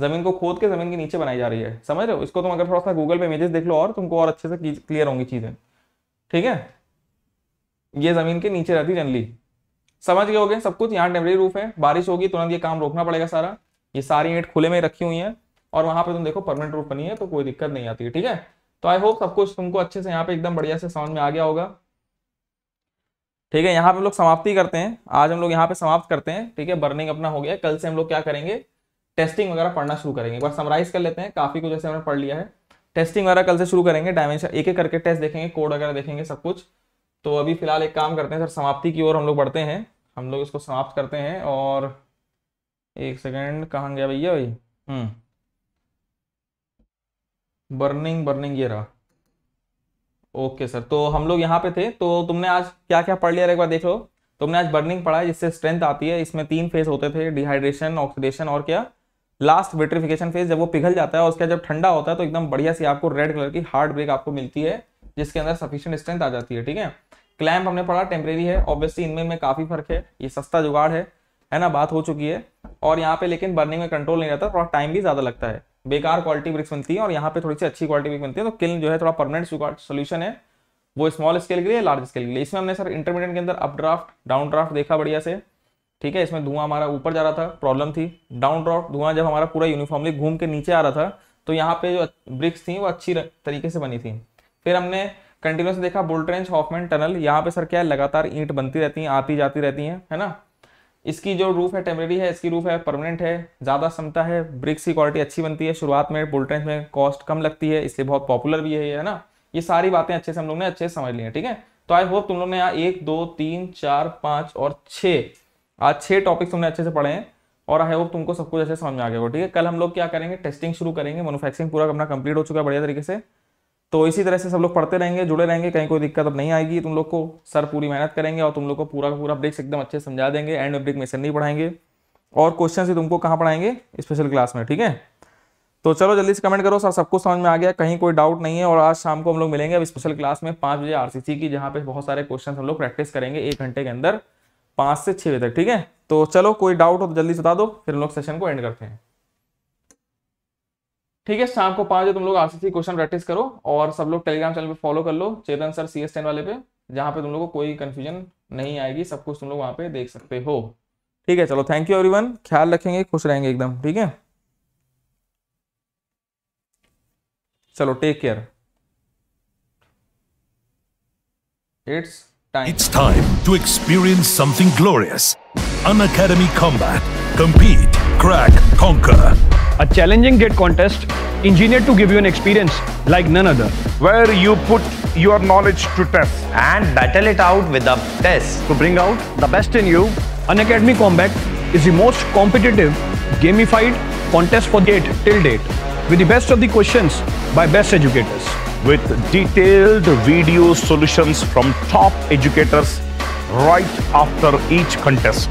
जमीन को खोद के जमीन के नीचे बनाई जा रही है समझ रहे हो इसको तुम अगर थोड़ा सा गूगल पे इमेजेस देख लो और तुमको और अच्छे से क्लियर होंगी चीजें ठीक है ये जमीन के नीचे रहती जनरली समझ गए हो गए सब कुछ यहाँ टेम्परेरी रूफ है बारिश होगी तुरंत ये काम रोकना पड़ेगा सारा ये सारी ईंट खुले में रखी हुई है और वहां पर तुम देखो परमानेंट रूफ बनी है तो कोई दिक्कत नहीं आती है ठीक है तो आई होप सब कुछ तुमको अच्छे से यहाँ पे एकदम बढ़िया से साउंड में आ गया होगा ठीक है यहाँ पे हम लोग समाप्ति करते हैं आज हम लोग यहाँ पे समाप्त करते हैं ठीक है बर्निंग अपना हो गया कल से हम लोग क्या करेंगे टेस्टिंग वगैरह पढ़ना शुरू करेंगे एक बार समराइज कर लेते हैं काफी कुछ जैसे हमने पढ़ लिया है टेस्टिंग वगैरह कल से शुरू करेंगे डायमेंशन एक एक करके टेस्ट देखेंगे कोड वगैरह देखेंगे सब कुछ तो अभी फिलहाल एक काम करते हैं सर समाप्ति की ओर हम लोग बढ़ते हैं हम लोग इसको समाप्त करते हैं और एक सेकेंड कहाँ गया भैया भाई हम्म बर्निंग बर्निंग ये रहा ओके सर तो हम लोग यहाँ पे थे तो तुमने आज क्या क्या पढ़ लिया एक बार देख लो तुमने आज बर्निंग पढ़ा है जिससे स्ट्रेंथ आती है इसमें तीन फेज होते थे डिहाइड्रेशन ऑक्सीडेशन और क्या लास्ट विट्रिफिकेशन फेज जब वो पिघल जाता है और उसका जब ठंडा होता है तो एकदम बढ़िया सी आपको रेड कलर की हार्ड ब्रेक आपको मिलती है जिसके अंदर सफिशियंट स्ट्रेंथ आ जाती है ठीक है क्लैम्प हमने पढ़ा टेम्परेरी है ऑब्वियसली इनमें में काफ़ी फर्क है ये सस्ता जुगाड़ है है ना बात हो चुकी है और यहाँ पे लेकिन बर्निंग में कंट्रोल नहीं रहता थोड़ा टाइम भी ज़्यादा लगता है बेकार क्वालिटी ब्रिक्स बनती है और यहाँ पे थोड़ी सी अच्छी क्वालिटी ब्रिक बनती है तो किल जो है थोड़ा परमानेंट सोल्यूशन है वो स्मॉल स्केल के लिए लार्ज स्केल के लिए इसमें हमने सर इंटरमीडिएट के अंदर अपड्राफ्ट डाउन ड्राफ्ट देखा बढ़िया से ठीक है इसमें धुआं हमारा ऊपर जा रहा था प्रॉब्लम थी डाउन ड्राफ्ट धुआं जब हमारा पूरा यूनिफॉर्मली घूम के नीचे आ रहा था तो यहाँ पे जो ब्रिक्स थी वो अच्छी तरीके से बनी थी फिर हमने कंटिन्यूस देखा बुलट्रेंच हॉफमैन टनल यहाँ पे सर क्या है लगातार ईंट बनती रहती हैं आती जाती रहती हैं है ना इसकी जो रूफ है टेम्प्रेरी है इसकी रूफ है परमानेंट है ज़्यादा क्षमता है ब्रिक्स की क्वालिटी अच्छी बनती है शुरुआत में बुलट्रेंच में कॉस्ट कम लगती है इसलिए बहुत पॉपुलर भी है है ना ये सारी बातें अच्छे से हम लोग ने अच्छे से समझ ली है ठीक है तो आई होप तुम लोग ने यहाँ एक दो तीन चार पाँच और छः आज छः टॉपिक्स तुमने अच्छे से पढ़े हैं और आई होप तुमको सब कुछ अच्छे समझ में आ गया हो ठीक है कल हम लोग क्या करेंगे टेस्टिंग शुरू करेंगे मैनुफैक्चरिंग पूरा अपना कंप्लीट हो चुका है बढ़िया तरीके से तो इसी तरह से सब लोग पढ़ते रहेंगे जुड़े रहेंगे कहीं कोई दिक्कत अब नहीं आएगी तुम लोग को सर पूरी मेहनत करेंगे और तुम लोग को पूरा पूरा ब्रिक्स एकदम अच्छे समझा देंगे एंड में ब्रेक में नहीं पढ़ाएंगे और क्वेश्चन ही तुमको कहाँ पढ़ाएंगे स्पेशल क्लास में ठीक है तो चलो जल्दी से कमेंट करो सर सबको समझ में आ गया कहीं कोई डाउट नहीं है और आज शाम को हम लोग मिलेंगे अब स्पेशल क्लास में पाँच बजे आर की जहाँ पे बहुत सारे क्वेश्चन हम लोग प्रैक्टिस करेंगे एक घंटे के अंदर पाँच से छः बजे तक ठीक है तो चलो कोई डाउट हो तो जल्दी से बता दो फिर हम लोग सेशन को एंड करते हैं ठीक है शाम को पांच बजे तुम लोग आरसीसी क्वेश्चन प्रैक्टिस करो और सब लोग टेलीग्राम चैनल पे फॉलो कर लो Chetan sir C S ten वाले पे जहां पे तुम लोग को कोई कंफ्यूजन नहीं आएगी सब कुछ तुम लोग वहां पे देख सकते हो ठीक है चलो थैंक यू एवरीवन ख्याल रखेंगे खुश रहेंगे एकदम ठीक है चलो take care it's time it's time to experience something glorious An Academy Combat. Compete, crack, a challenging gate contest engineered to give you an experience like none other. Where you put your knowledge to test. And battle it out with a test. To bring out the best in you. An Academy Combat is the most competitive, gamified contest for gate till date. With the best of the questions by best educators. With detailed video solutions from top educators right after each contest.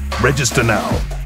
Register now.